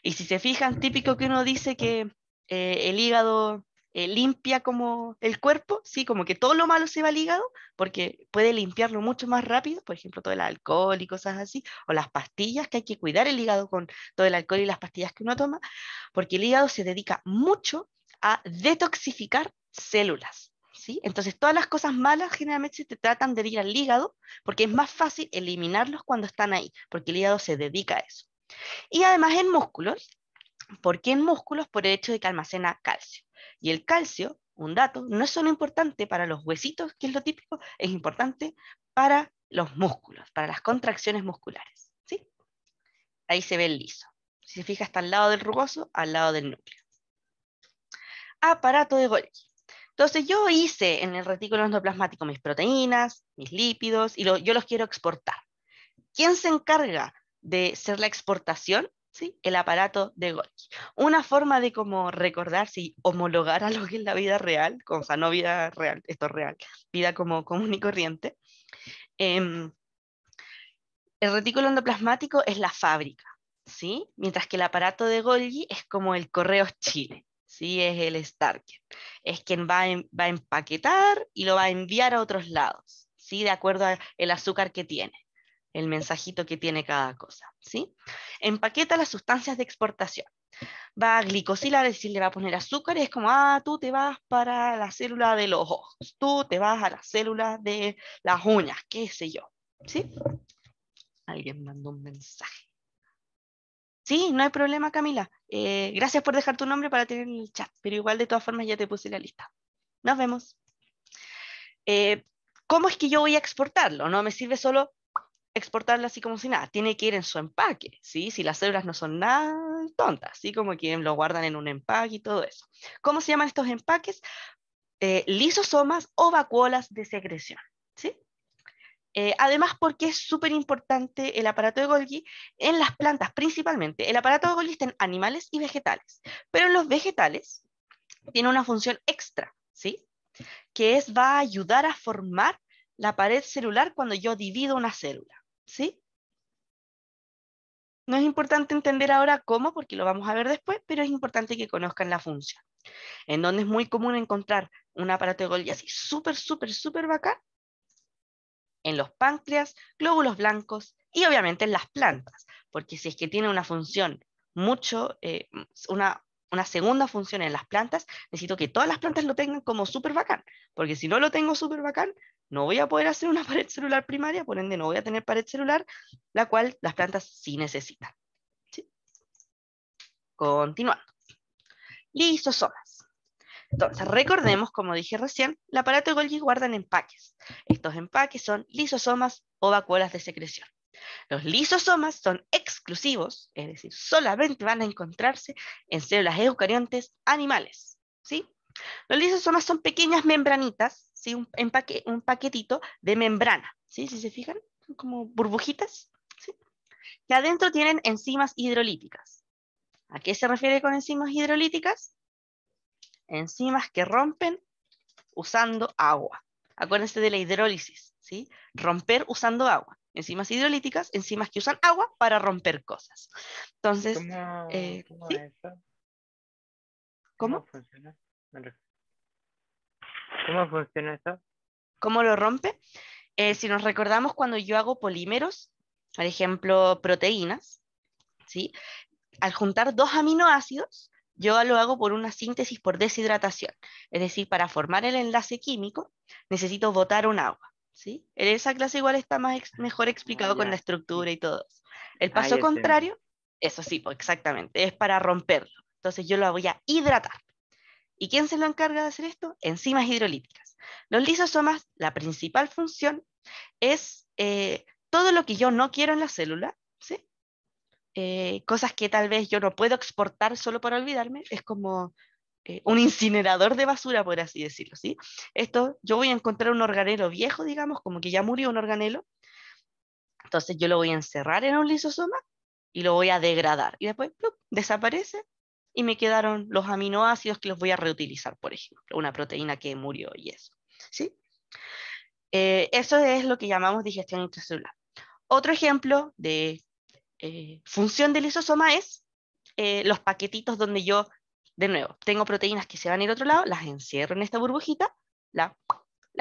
Y si se fijan, típico que uno dice que eh, el hígado eh, limpia como el cuerpo, ¿sí? Como que todo lo malo se va al hígado, porque puede limpiarlo mucho más rápido, por ejemplo, todo el alcohol y cosas así, o las pastillas, que hay que cuidar el hígado con todo el alcohol y las pastillas que uno toma, porque el hígado se dedica mucho a detoxificar células. ¿Sí? Entonces, todas las cosas malas generalmente se tratan de ir al hígado porque es más fácil eliminarlos cuando están ahí, porque el hígado se dedica a eso. Y además en músculos, ¿por qué en músculos? Por el hecho de que almacena calcio. Y el calcio, un dato, no es solo importante para los huesitos, que es lo típico, es importante para los músculos, para las contracciones musculares. ¿sí? Ahí se ve el liso. Si se fija, está al lado del rugoso, al lado del núcleo. Aparato de Golgi. Entonces yo hice en el retículo endoplasmático mis proteínas, mis lípidos, y yo los quiero exportar. ¿Quién se encarga de ser la exportación, ¿sí? el aparato de Golgi. Una forma de como recordarse y homologar a lo que es la vida real, o sea, no vida real, esto es real, vida como común y corriente. Em, el retículo endoplasmático es la fábrica, ¿sí? mientras que el aparato de Golgi es como el correo Chile. ¿sí? Es el Starker. Es quien em, va, a empaquetar y lo va a enviar a otros lados, ¿sí? De acuerdo al azúcar que tiene el mensajito que tiene cada cosa. ¿sí? Empaqueta las sustancias de exportación. Va a glicosila, decir, le va a poner azúcar y es como, ah, tú te vas para la célula de los ojos, tú te vas a la célula de las uñas, qué sé yo. ¿Sí? Alguien mandó un mensaje. Sí, no hay problema, Camila. Eh, gracias por dejar tu nombre para tener en el chat, pero igual de todas formas ya te puse la lista. Nos vemos. Eh, ¿Cómo es que yo voy a exportarlo? No me sirve solo exportarla así como si nada, tiene que ir en su empaque, ¿sí? Si las células no son nada tontas, Como que lo guardan en un empaque y todo eso. ¿Cómo se llaman estos empaques? Eh, lisosomas o vacuolas de secreción, ¿sí? Eh, además, porque es súper importante el aparato de Golgi en las plantas principalmente. El aparato de Golgi está en animales y vegetales, pero en los vegetales tiene una función extra, ¿sí? Que es, va a ayudar a formar la pared celular cuando yo divido una célula. ¿Sí? No es importante entender ahora cómo, porque lo vamos a ver después, pero es importante que conozcan la función. En donde es muy común encontrar un aparato de Golgi así súper, súper, súper bacán, en los páncreas, glóbulos blancos y obviamente en las plantas, porque si es que tiene una función mucho, eh, una una segunda función en las plantas, necesito que todas las plantas lo tengan como súper bacán, porque si no lo tengo súper bacán, no voy a poder hacer una (laughs) pared celular primaria, por ende no voy a tener pared celular, la cual las plantas sí necesitan. Continuando. Lisosomas. Entonces, recordemos, como dije recién, el aparato Golgi guarda empaques. Estos empaques son lisosomas o vacuolas de secreción. Los lisosomas son exclusivos, es decir, solamente van a encontrarse en células eucariontes animales. ¿sí? Los lisosomas son pequeñas membranitas, ¿sí? un, paquetito de membrana, ¿sí? si se fijan, son como burbujitas, ¿sí? que adentro tienen enzimas hidrolíticas. ¿A qué se refiere con enzimas hidrolíticas? Enzimas que rompen usando agua. Acuérdense de la hidrólisis, ¿sí? romper usando agua enzimas hidrolíticas, enzimas que usan agua para romper cosas. Entonces, ¿cómo, eh, funciona? ¿Cómo eso? ¿Cómo lo rompe? Eh, si nos recordamos cuando yo hago polímeros, por ejemplo, proteínas, ¿sí? al juntar dos aminoácidos, yo lo hago por una síntesis por deshidratación. Es decir, para formar el enlace químico necesito botar un agua. ¿sí? En esa clase igual está más mejor explicado ah, con la estructura y todo. El paso contrario, eso sí, pues, exactamente, es para romperlo. Entonces yo lo voy a hidratar. ¿Y quién se lo encarga de hacer esto? Enzimas hidrolíticas. Los lisosomas, la principal función es eh, todo lo que yo no quiero en la célula, ¿sí? Eh, cosas que tal vez yo no puedo exportar solo para olvidarme, es como eh, un incinerador de basura, por así decirlo, ¿sí? Esto, yo voy a encontrar un organelo viejo, digamos, como que ya murió un organelo, entonces yo lo voy a encerrar en un lisosoma y lo voy a degradar, y después desaparece y me quedaron los aminoácidos que los voy a reutilizar, por ejemplo, una proteína que murió y eso, ¿sí? Eh, eso es lo que llamamos digestión intracelular. Otro ejemplo de eh, función del lisosoma es los paquetitos donde yo de nuevo, tengo proteínas que se van a ir a otro lado, las encierro en esta burbujita, la,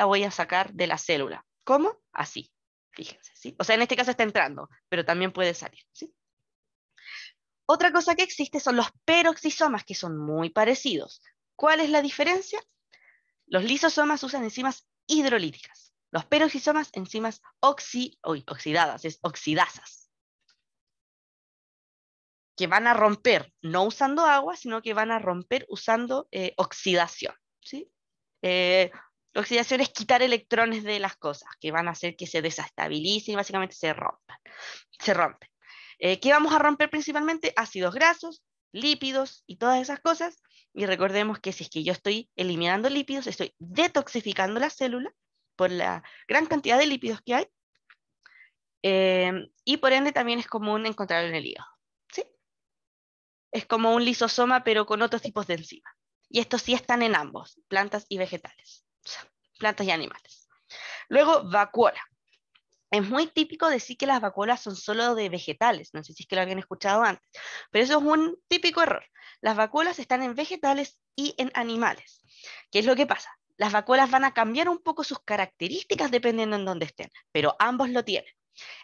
voy a sacar de la célula. ¿Cómo? Así, fíjense, O sea, en este caso está entrando, pero también puede salir, Otra cosa que existe son los peroxisomas, que son muy parecidos. ¿Cuál es la diferencia? Los lisosomas usan enzimas hidrolíticas. Los peroxisomas, enzimas oxi, oxidadas, es oxidasas que van a romper no usando agua, sino que van a romper usando eh, oxidación. ¿sí? Eh, oxidación es quitar electrones de las cosas, que van a hacer que se desestabilicen y básicamente se rompan. Se rompen. Eh, ¿Qué vamos a romper principalmente? Ácidos grasos, lípidos y todas esas cosas. Y recordemos que si es que yo estoy eliminando lípidos, estoy detoxificando la célula por la gran cantidad de lípidos que hay. y por ende también es común encontrarlo en el hígado es como un lisosoma, pero con otros tipos de enzimas. Y estos sí están en ambos, plantas y vegetales, plantas y animales. Luego, vacuola. Es muy típico decir que las vacuolas son solo de vegetales, no sé si es que lo habían escuchado antes, pero eso es un típico error. Las vacuolas están en vegetales y en animales. ¿Qué es lo que pasa? Las vacuolas van a cambiar un poco sus características dependiendo en dónde estén, pero ambos lo tienen.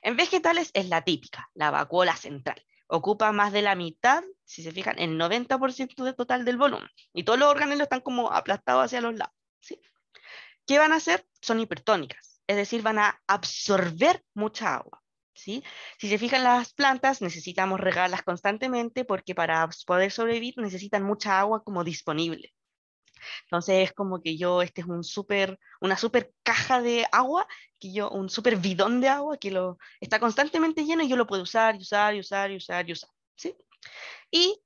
En vegetales es la típica, la vacuola central, ocupa más de la mitad, si se fijan, el 90% del total del volumen. Y todos los órganos están como aplastados hacia los lados. ¿sí? ¿Qué van a hacer? Son hipertónicas, es decir, van a absorber mucha agua. ¿sí? Si se fijan las plantas, necesitamos regarlas constantemente porque para poder sobrevivir necesitan mucha agua como disponible. Entonces es como que yo, este es un una super caja de agua, un super bidón de agua que lo, está constantemente lleno y yo lo puedo usar y usar y usar y usar y usar. ¿sí? Y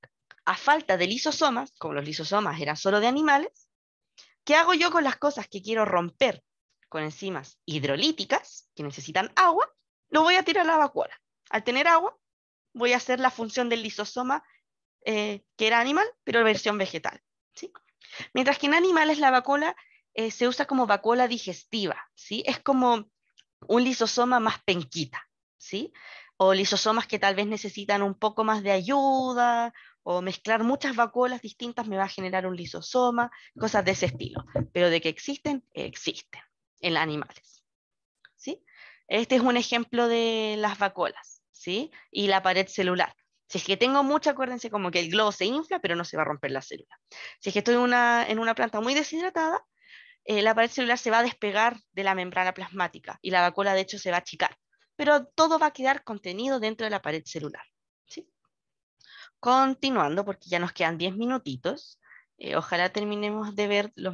a falta de lisosomas, como los lisosomas eran solo de animales, ¿qué hago yo con las cosas que quiero romper con enzimas hidrolíticas que necesitan agua? Lo voy a tirar a la vacuola. Al tener agua, voy a hacer la función del lisosoma eh, que era animal, pero versión vegetal. ¿sí? Mientras que en animales la vacuola eh, se usa como vacuola digestiva, ¿sí? Es como un lisosoma más penquita, ¿sí? O lisosomas que tal vez necesitan un poco más de ayuda, o mezclar muchas vacuolas distintas me va a generar un lisosoma, cosas de ese estilo. Pero de que existen, existen en animales, ¿sí? Este es un ejemplo de las vacuolas, ¿sí? Y la pared celular. Si es que tengo mucha, acuérdense como que el globo se infla, pero no se va a romper la célula. Si es que estoy una, en una planta muy deshidratada, eh, la pared celular se va a despegar de la membrana plasmática y la vacuola de hecho se va a achicar, pero todo va a quedar contenido dentro de la pared celular. Continuando, porque ya nos quedan 10 minutitos, eh, ojalá terminemos de ver la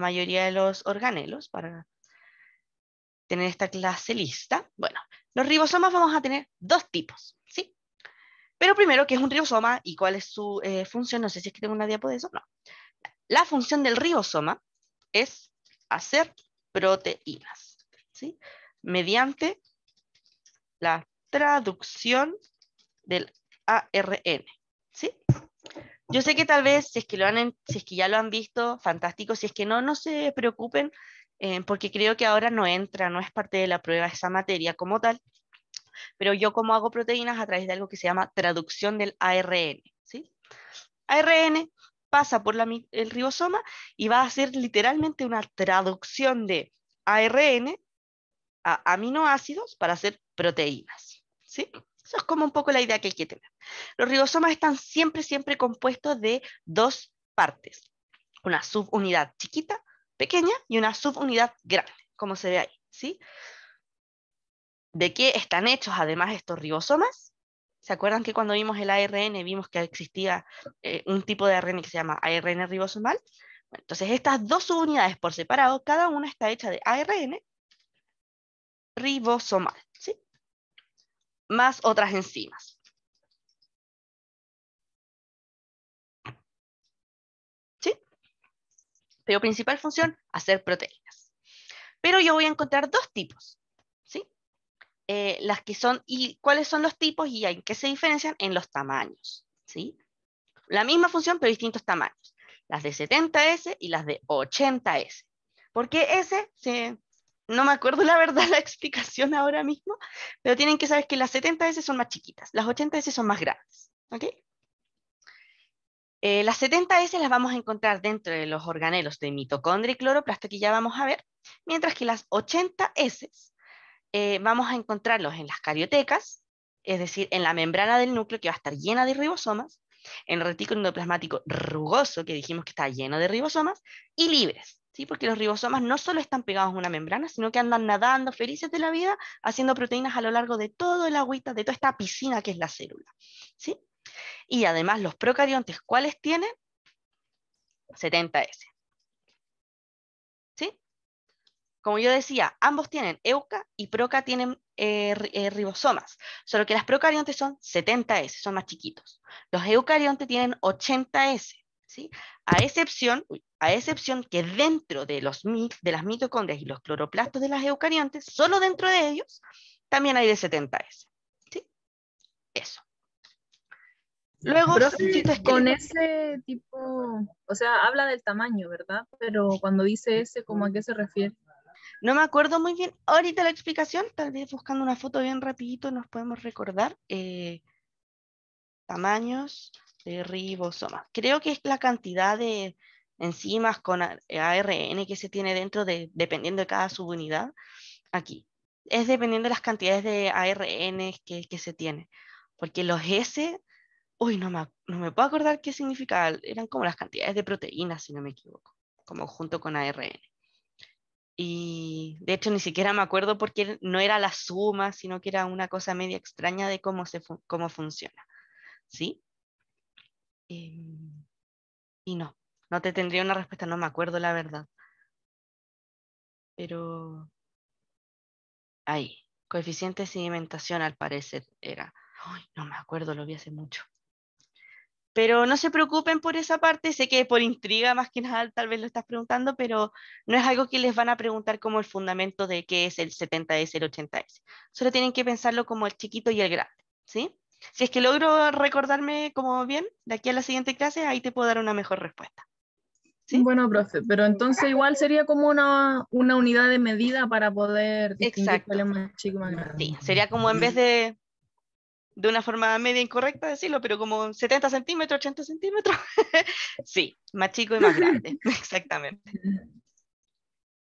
mayoría de los organelos para tener esta clase lista. Bueno, los ribosomas vamos a tener dos tipos, ¿sí? Pero primero, ¿qué es un ribosoma y cuál es su eh, función? No sé si es que tengo una diapo de eso. No. La función del ribosoma es hacer proteínas, ¿sí? Mediante la traducción del ARN, ¿sí? Yo sé que tal vez, si es que, lo han, si es que ya lo han visto, fantástico. Si es que no, no se preocupen, eh, porque creo que ahora no entra, no es parte de la prueba esa materia como tal pero yo como hago proteínas a través de algo que se llama traducción del ARN. ¿sí? ARN pasa por el ribosoma y va a ser literalmente una traducción de ARN a aminoácidos para hacer proteínas. ¿sí? Eso es como un poco la idea que hay que tener. Los ribosomas están siempre, siempre compuestos de dos partes. Una subunidad chiquita, pequeña, y una subunidad grande, como se ve ahí. ¿sí? ¿De qué están hechos además estos ribosomas? ¿Se acuerdan que cuando vimos el ARN vimos que existía eh, un tipo de ARN que se llama ARN ribosomal? entonces estas dos subunidades por separado, cada una está hecha de ARN ribosomal, ¿sí? Más otras enzimas. ¿Sí? Pero principal función, hacer proteínas. Pero yo voy a encontrar dos tipos. Eh, las que son, y cuáles son los tipos y en qué se diferencian en los tamaños. ¿sí? La misma función, pero distintos tamaños. Las de 70S y las de 80S. Porque S, no me acuerdo la verdad (laughs) la explicación ahora mismo, pero tienen que saber que las 70S son más chiquitas, las 80S son más grandes. Eh, las 70S las vamos a encontrar dentro de los organelos de mitocondria y cloroplasto que ya vamos a ver, mientras que las 80S eh, vamos a encontrarlos en las cariotecas, es decir, en la membrana del núcleo que va a estar llena de ribosomas, en el retículo endoplasmático rugoso, que dijimos que está lleno de ribosomas, y libres, ¿sí? porque los ribosomas no solo están pegados a una membrana, sino que andan nadando felices de la vida, haciendo proteínas a lo largo de todo el agüita, de toda esta piscina que es la célula. ¿sí? Y además los procariontes, ¿cuáles tienen? 70S. Como yo decía, ambos tienen EUCA y PROCA tienen eh, eh, ribosomas, solo que las procariontes son 70S, son más chiquitos. Los eucariontes tienen 80S, ¿sí? A excepción, a excepción que dentro de, los, de las mitocondrias y los cloroplastos de las eucariontes, solo dentro de ellos, también hay de 70S. ¿sí? Eso. Luego, con ese tipo, o sea, habla del tamaño, ¿verdad? Pero cuando dice ese, ¿cómo a qué se refiere? No me acuerdo muy bien ahorita la explicación, tal vez buscando una foto bien rapidito nos podemos recordar. Eh, tamaños de ribosomas. Creo que es la cantidad de enzimas con ARN eh, que se tiene dentro, de, dependiendo de cada subunidad. Aquí. Es dependiendo de las cantidades de ARN que, se tiene. Porque los S, uy, no me, no me puedo acordar qué significaba. Eran como las cantidades de proteínas, si no me equivoco, como junto con ARN. Y de hecho ni siquiera me acuerdo porque no era la suma, sino que era una cosa media extraña de cómo, se cómo funciona. ¿Sí? Em, y no, no te tendría una respuesta, no me acuerdo la verdad. Pero ahí, coeficiente de sedimentación al parecer era. no me acuerdo, lo vi hace mucho. Pero no se preocupen por esa parte, sé que por intriga más que nada tal vez lo estás preguntando, pero no es algo que les van a preguntar como el fundamento de qué es el 70S, el 80S. Solo tienen que pensarlo como el chiquito y el grande, ¿sí? Si es que logro recordarme como bien, de aquí a la siguiente clase, ahí te puedo dar una mejor respuesta. ¿Sí? Bueno, profe, pero entonces igual sería como una, unidad de medida para poder Exacto. Sí, sería como en vez de de una forma media incorrecta decirlo, pero como 70 centímetros, 80 centímetros. (laughs) sí, más chico y más grande, (laughs) exactamente.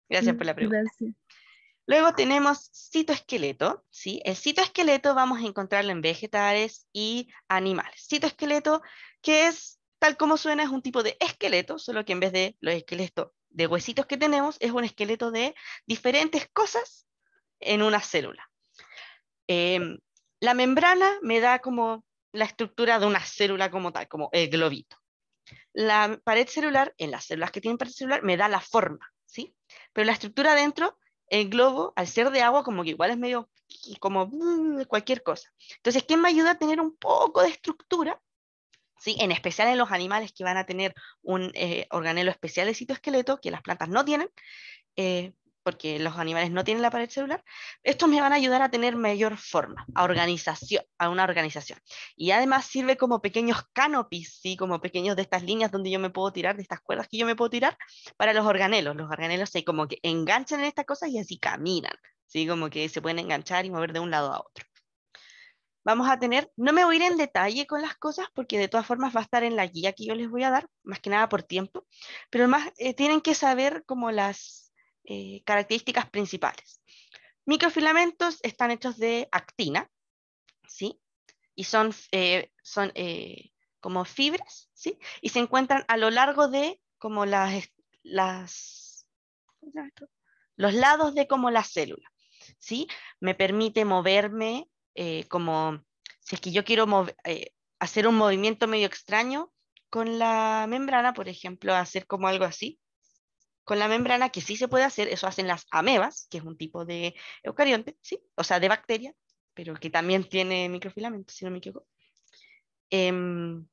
Gracias por la pregunta. Luego tenemos citoesqueleto, ¿sí? El citoesqueleto vamos a encontrarlo en vegetales y animales. Citoesqueleto, que es, tal como suena, es un tipo de esqueleto, solo que en vez de los esqueletos de huesitos que tenemos, es un esqueleto de diferentes cosas en una célula. Em, la membrana me da como la estructura de una célula como tal, como el globito. La pared celular, en las células que tienen pared celular, me da la forma, ¿sí? Pero la estructura dentro, el globo, al ser de agua, como que igual es medio como uh, cualquier cosa. Entonces, ¿qué me ayuda a tener un poco de estructura? ¿Sí? En especial en los animales que van a tener un eh, organelo especial de citoesqueleto, que las plantas no tienen, eh, porque los animales no tienen la pared celular, estos me van a ayudar a tener mayor forma, a, organización, a una organización. Y además sirve como pequeños canopis, ¿sí? como pequeños de estas líneas donde yo me puedo tirar, de estas cuerdas que yo me puedo tirar, para los organelos. Los organelos se como que enganchan en estas cosas y así caminan, ¿sí? como que se pueden enganchar y mover de un lado a otro. Vamos a tener, no me voy a ir en detalle con las cosas porque de todas formas va a estar en la guía que yo les voy a dar, más que nada por tiempo, pero más eh, tienen que saber como las eh, características principales. Microfilamentos están hechos de actina, ¿sí? Y son, eh, son eh, como fibras, ¿sí? Y se encuentran a lo largo de como las, las los lados de como la célula, ¿sí? Me permite moverme como, si es que yo quiero hacer un movimiento medio extraño con la membrana, por ejemplo, hacer como algo así, con la membrana que sí se puede hacer, eso hacen las amebas, que es un tipo de eucarionte, ¿sí? o sea, de bacteria, pero que también tiene microfilamentos, si no me equivoco. Em,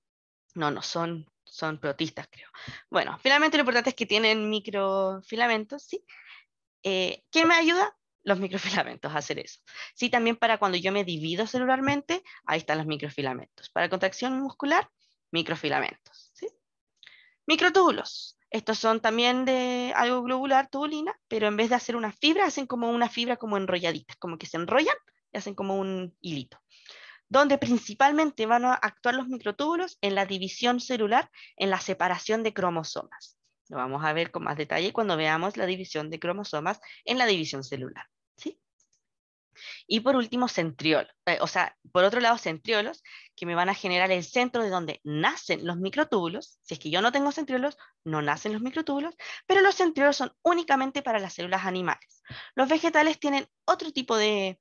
no, no, son, son protistas, creo. Bueno, finalmente lo importante es que tienen microfilamentos, ¿sí? Eh, me ayuda? Los microfilamentos a (laughs) hacer eso. Sí, también para cuando yo me divido celularmente, ahí están los microfilamentos. Para contracción muscular, microfilamentos. ¿sí? Microtúbulos. Estos son también de algo globular, tubulina, pero en vez de hacer una fibra, hacen como una fibra como enrolladita, como que se enrollan y hacen como un hilito. Donde principalmente van a actuar los microtúbulos en la división celular, en la separación de cromosomas. Lo vamos a ver con más detalle cuando veamos la división de cromosomas en la división celular. Y por último, centriolos, eh, o sea, por otro lado, centriolos, que me van a generar el centro de donde nacen los microtúbulos. Si es que yo no tengo centriolos, no nacen los microtúbulos, pero los centriolos son únicamente para las células animales. Los vegetales tienen otro tipo de,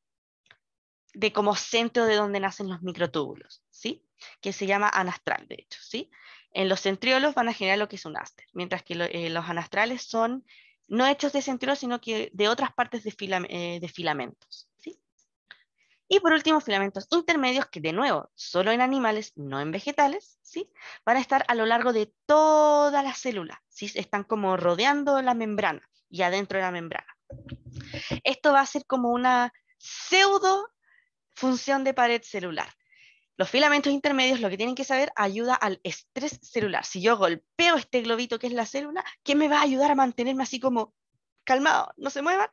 de como centro de donde nacen los microtúbulos, ¿sí? Que se llama anastral, de hecho, ¿sí? En los centriolos van a generar lo que es un áster, mientras que eh, los anastrales son no hechos de centriolos, sino que de otras partes de, eh, filamentos. Y por último, filamentos intermedios, que de nuevo, solo en animales, no en vegetales, ¿sí? van a estar a lo largo de toda la célula. Están como rodeando la membrana y adentro de la membrana. Esto va a ser como una pseudo función de pared celular. Los filamentos intermedios, lo que tienen que saber, ayuda al estrés celular. Si yo golpeo este globito que es la célula, ¿qué me va a ayudar a mantenerme así como calmado? No se muevan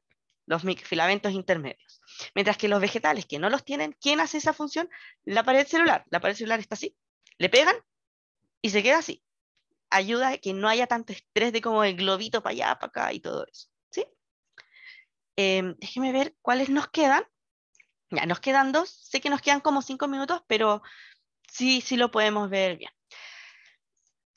los filamentos intermedios. Mientras que los vegetales que no los tienen, ¿quién hace esa función? La pared celular. La pared celular está así, le pegan y se queda así. Ayuda a que no haya tanto estrés de como el globito para allá, para acá y todo eso. ¿sí? Em, déjeme ver cuáles nos quedan. Ya, nos quedan dos. Sé que nos quedan como cinco minutos, pero sí, sí lo podemos ver bien.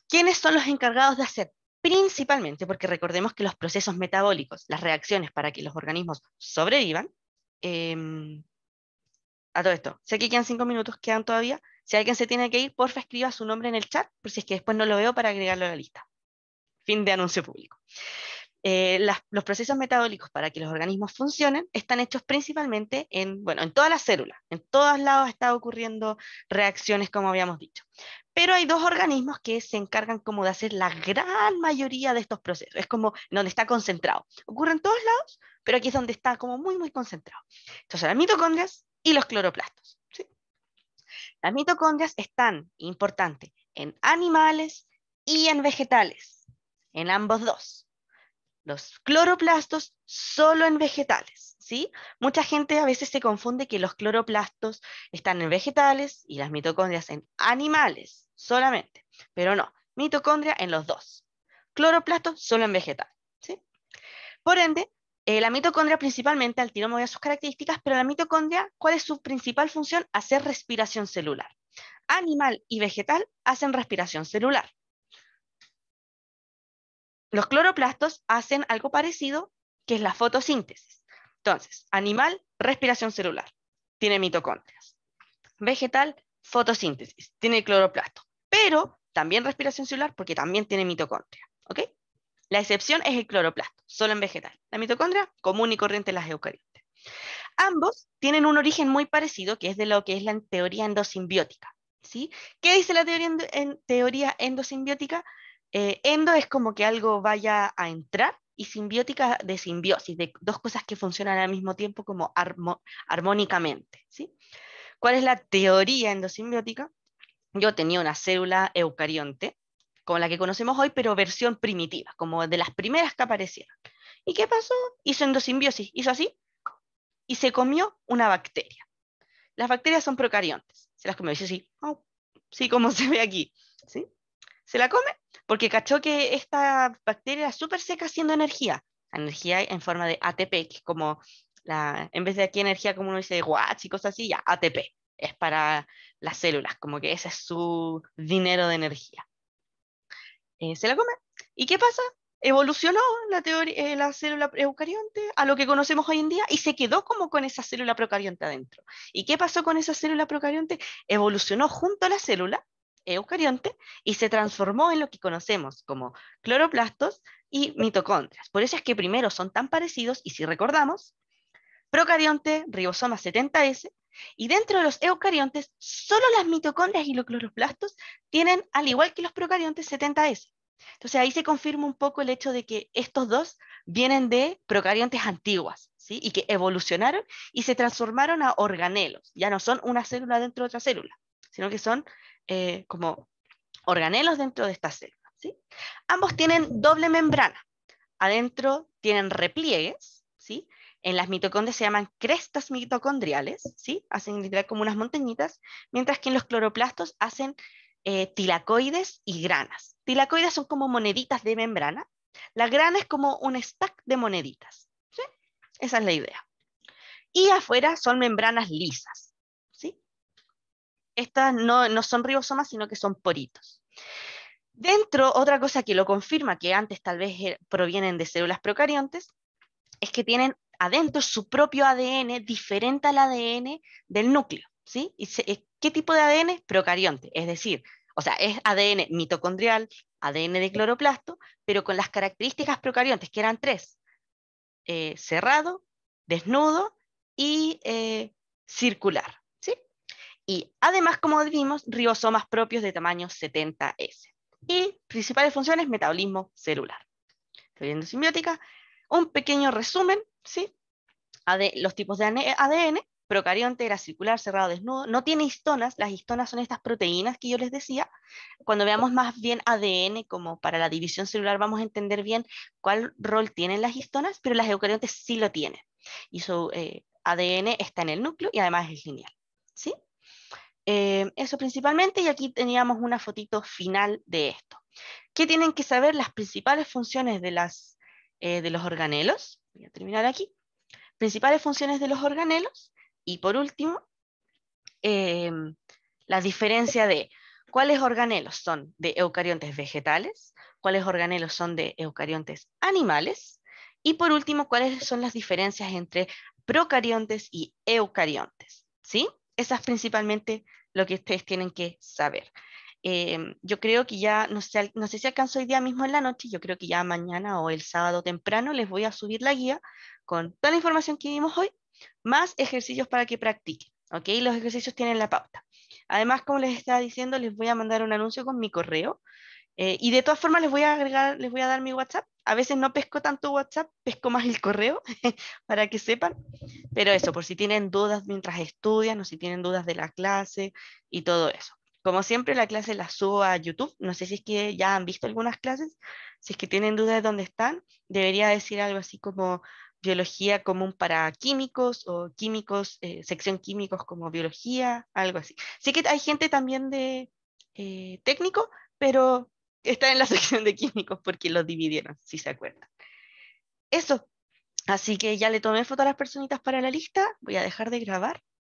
¿Quiénes son los encargados de hacer? Principalmente, porque recordemos que los procesos metabólicos, las reacciones para que los organismos sobrevivan, em, a todo esto. Sé que quedan cinco minutos, quedan todavía. Si alguien se tiene que ir, porfa escriba su nombre en el chat, por si es que después no lo veo para agregarlo a la lista. Fin de anuncio público. Eh, los procesos metabólicos para que los organismos funcionen están hechos principalmente en, bueno, en todas las células, en todos lados está ocurriendo reacciones como habíamos dicho. Pero hay dos organismos que se encargan como de hacer la gran mayoría de estos procesos, es como donde está concentrado. Ocurre en todos lados, pero aquí es donde está como muy, muy concentrado. Entonces, las mitocondrias y los cloroplastos. ¿sí? Las mitocondrias están, importante, en animales y en vegetales, en ambos dos los cloroplastos solo en vegetales, ¿sí? Mucha gente a veces se confunde que los cloroplastos están en vegetales y las mitocondrias en animales solamente, pero no, mitocondria en los dos. Cloroplastos solo en vegetales, ¿sí? Por ende, eh, la mitocondria principalmente, al tiro me sus características, pero la mitocondria, ¿cuál es su principal función? Hacer respiración celular. Animal y vegetal hacen respiración celular. Los cloroplastos hacen algo parecido, que es la fotosíntesis. Entonces, animal, respiración celular, tiene mitocondrias. Vegetal, fotosíntesis, tiene cloroplasto, pero también respiración celular porque también tiene mitocondrias, La excepción es el cloroplasto, solo en vegetal. La mitocondria, común y corriente en las eucariotas. Ambos tienen un origen muy parecido, que es de lo que es la teoría endosimbiótica. ¿sí? ¿Qué dice la teoría endosimbiótica? Eh, endo es como que algo vaya a entrar y simbiótica de simbiosis, de dos cosas que funcionan al mismo tiempo como armónicamente. ¿sí? ¿Cuál es la teoría endosimbiótica? Yo tenía una célula eucarionte, como la que conocemos hoy, pero versión primitiva, como de las primeras que aparecieron. ¿Y qué pasó? Hizo endosimbiosis, hizo así y se comió una bacteria. Las bacterias son procariontes, se las comió, así, oh, sí, como (laughs) se ve aquí. ¿sí? se la come porque cachó que esta bacteria era súper seca haciendo energía. Energía en forma de ATP, que es como, la, en vez de aquí energía como uno dice watts y cosas así, ya ATP. Es para las células, como que ese es su dinero de energía. Eh, se la come. ¿Y qué pasa? Evolucionó la, teoría, eh, la célula eucarionte a lo que conocemos hoy en día y se quedó como con esa célula procarionte adentro. ¿Y qué pasó con esa célula procarionte? Evolucionó junto a la célula eucarionte y se transformó en lo que conocemos como cloroplastos y mitocondrias. Por eso es que primero son tan parecidos y si recordamos, procarionte, ribosoma 70S, y dentro de los eucariontes, solo las mitocondrias y los cloroplastos tienen, al igual que los procariontes, 70S. Entonces ahí se confirma un poco el hecho de que estos dos vienen de procariontes antiguas, ¿sí? y que evolucionaron y se transformaron a organelos. Ya no son una célula dentro de otra célula, sino que son eh, como organelos dentro de esta célula. ¿sí? Ambos tienen doble membrana. Adentro tienen repliegues, ¿sí? En las mitocondrias se llaman crestas mitocondriales, ¿sí? Hacen literal como unas montañitas, mientras que en los cloroplastos hacen eh, tilacoides y granas. Tilacoides son como moneditas de membrana. La grana es como un stack de moneditas. Esa es la idea. Y afuera son membranas lisas estas no, son ribosomas, sino que son poritos. Dentro, otra cosa que lo confirma, que antes tal vez er, provienen de células procariontes, es que tienen adentro su propio ADN diferente al ADN del núcleo. ¿sí? ¿Y eh, ¿Qué tipo de ADN? Procarionte, es decir, o sea, es ADN mitocondrial, ADN de cloroplasto, pero con las características procariontes, que eran tres, eh, cerrado, desnudo y eh, circular y además, como vimos, ribosomas propios de tamaño 70S. Y principales funciones, metabolismo celular. Teoría simbiótica, un pequeño resumen, ¿sí? los tipos de ADN, procarionte era circular, cerrado, desnudo, no tiene histonas, las histonas son estas proteínas que yo les decía, cuando veamos más bien ADN como para la división celular vamos a entender bien cuál rol tienen las histonas, pero las eucariontes sí lo tienen, y su eh, ADN está en el núcleo y además es lineal, ¿sí? Eh, eso principalmente, y aquí teníamos una fotito final de esto. ¿Qué tienen que saber las principales funciones de, las, eh, de los organelos? Voy a terminar aquí. Principales funciones de los organelos. Y por último, eh, la diferencia de cuáles organelos son de eucariontes vegetales, cuáles organelos son de eucariontes animales, y por último, cuáles son las diferencias entre procariontes y eucariontes. ¿Sí? Eso es principalmente lo que ustedes tienen que saber. Em, yo creo que ya, no sé, si alcanzo hoy día mismo en la noche, yo creo que ya mañana o el sábado temprano les voy a subir la guía con toda la información que vimos hoy, más ejercicios para que practiquen. ¿ok? Los ejercicios tienen la pauta. Además, como les estaba diciendo, les voy a mandar un anuncio con mi correo eh, y de todas formas les voy a agregar, les voy a dar mi WhatsApp. A veces no pesco tanto WhatsApp, pesco más el correo (laughs) para que sepan. Pero eso, por si tienen dudas mientras estudian o si tienen dudas de la clase y todo eso. Como siempre, la clase la subo a YouTube. No sé si es que ya han visto algunas clases. Si es que tienen dudas de dónde están, debería decir algo así como biología común para químicos o químicos, eh, sección químicos como biología, algo así. Sí que hay gente también de eh, técnico, pero está en la (laughs) sección de químicos porque los dividieron, si se acuerdan. Eso. Así que ya le tomé foto a las personitas para la lista. Voy a dejar de grabar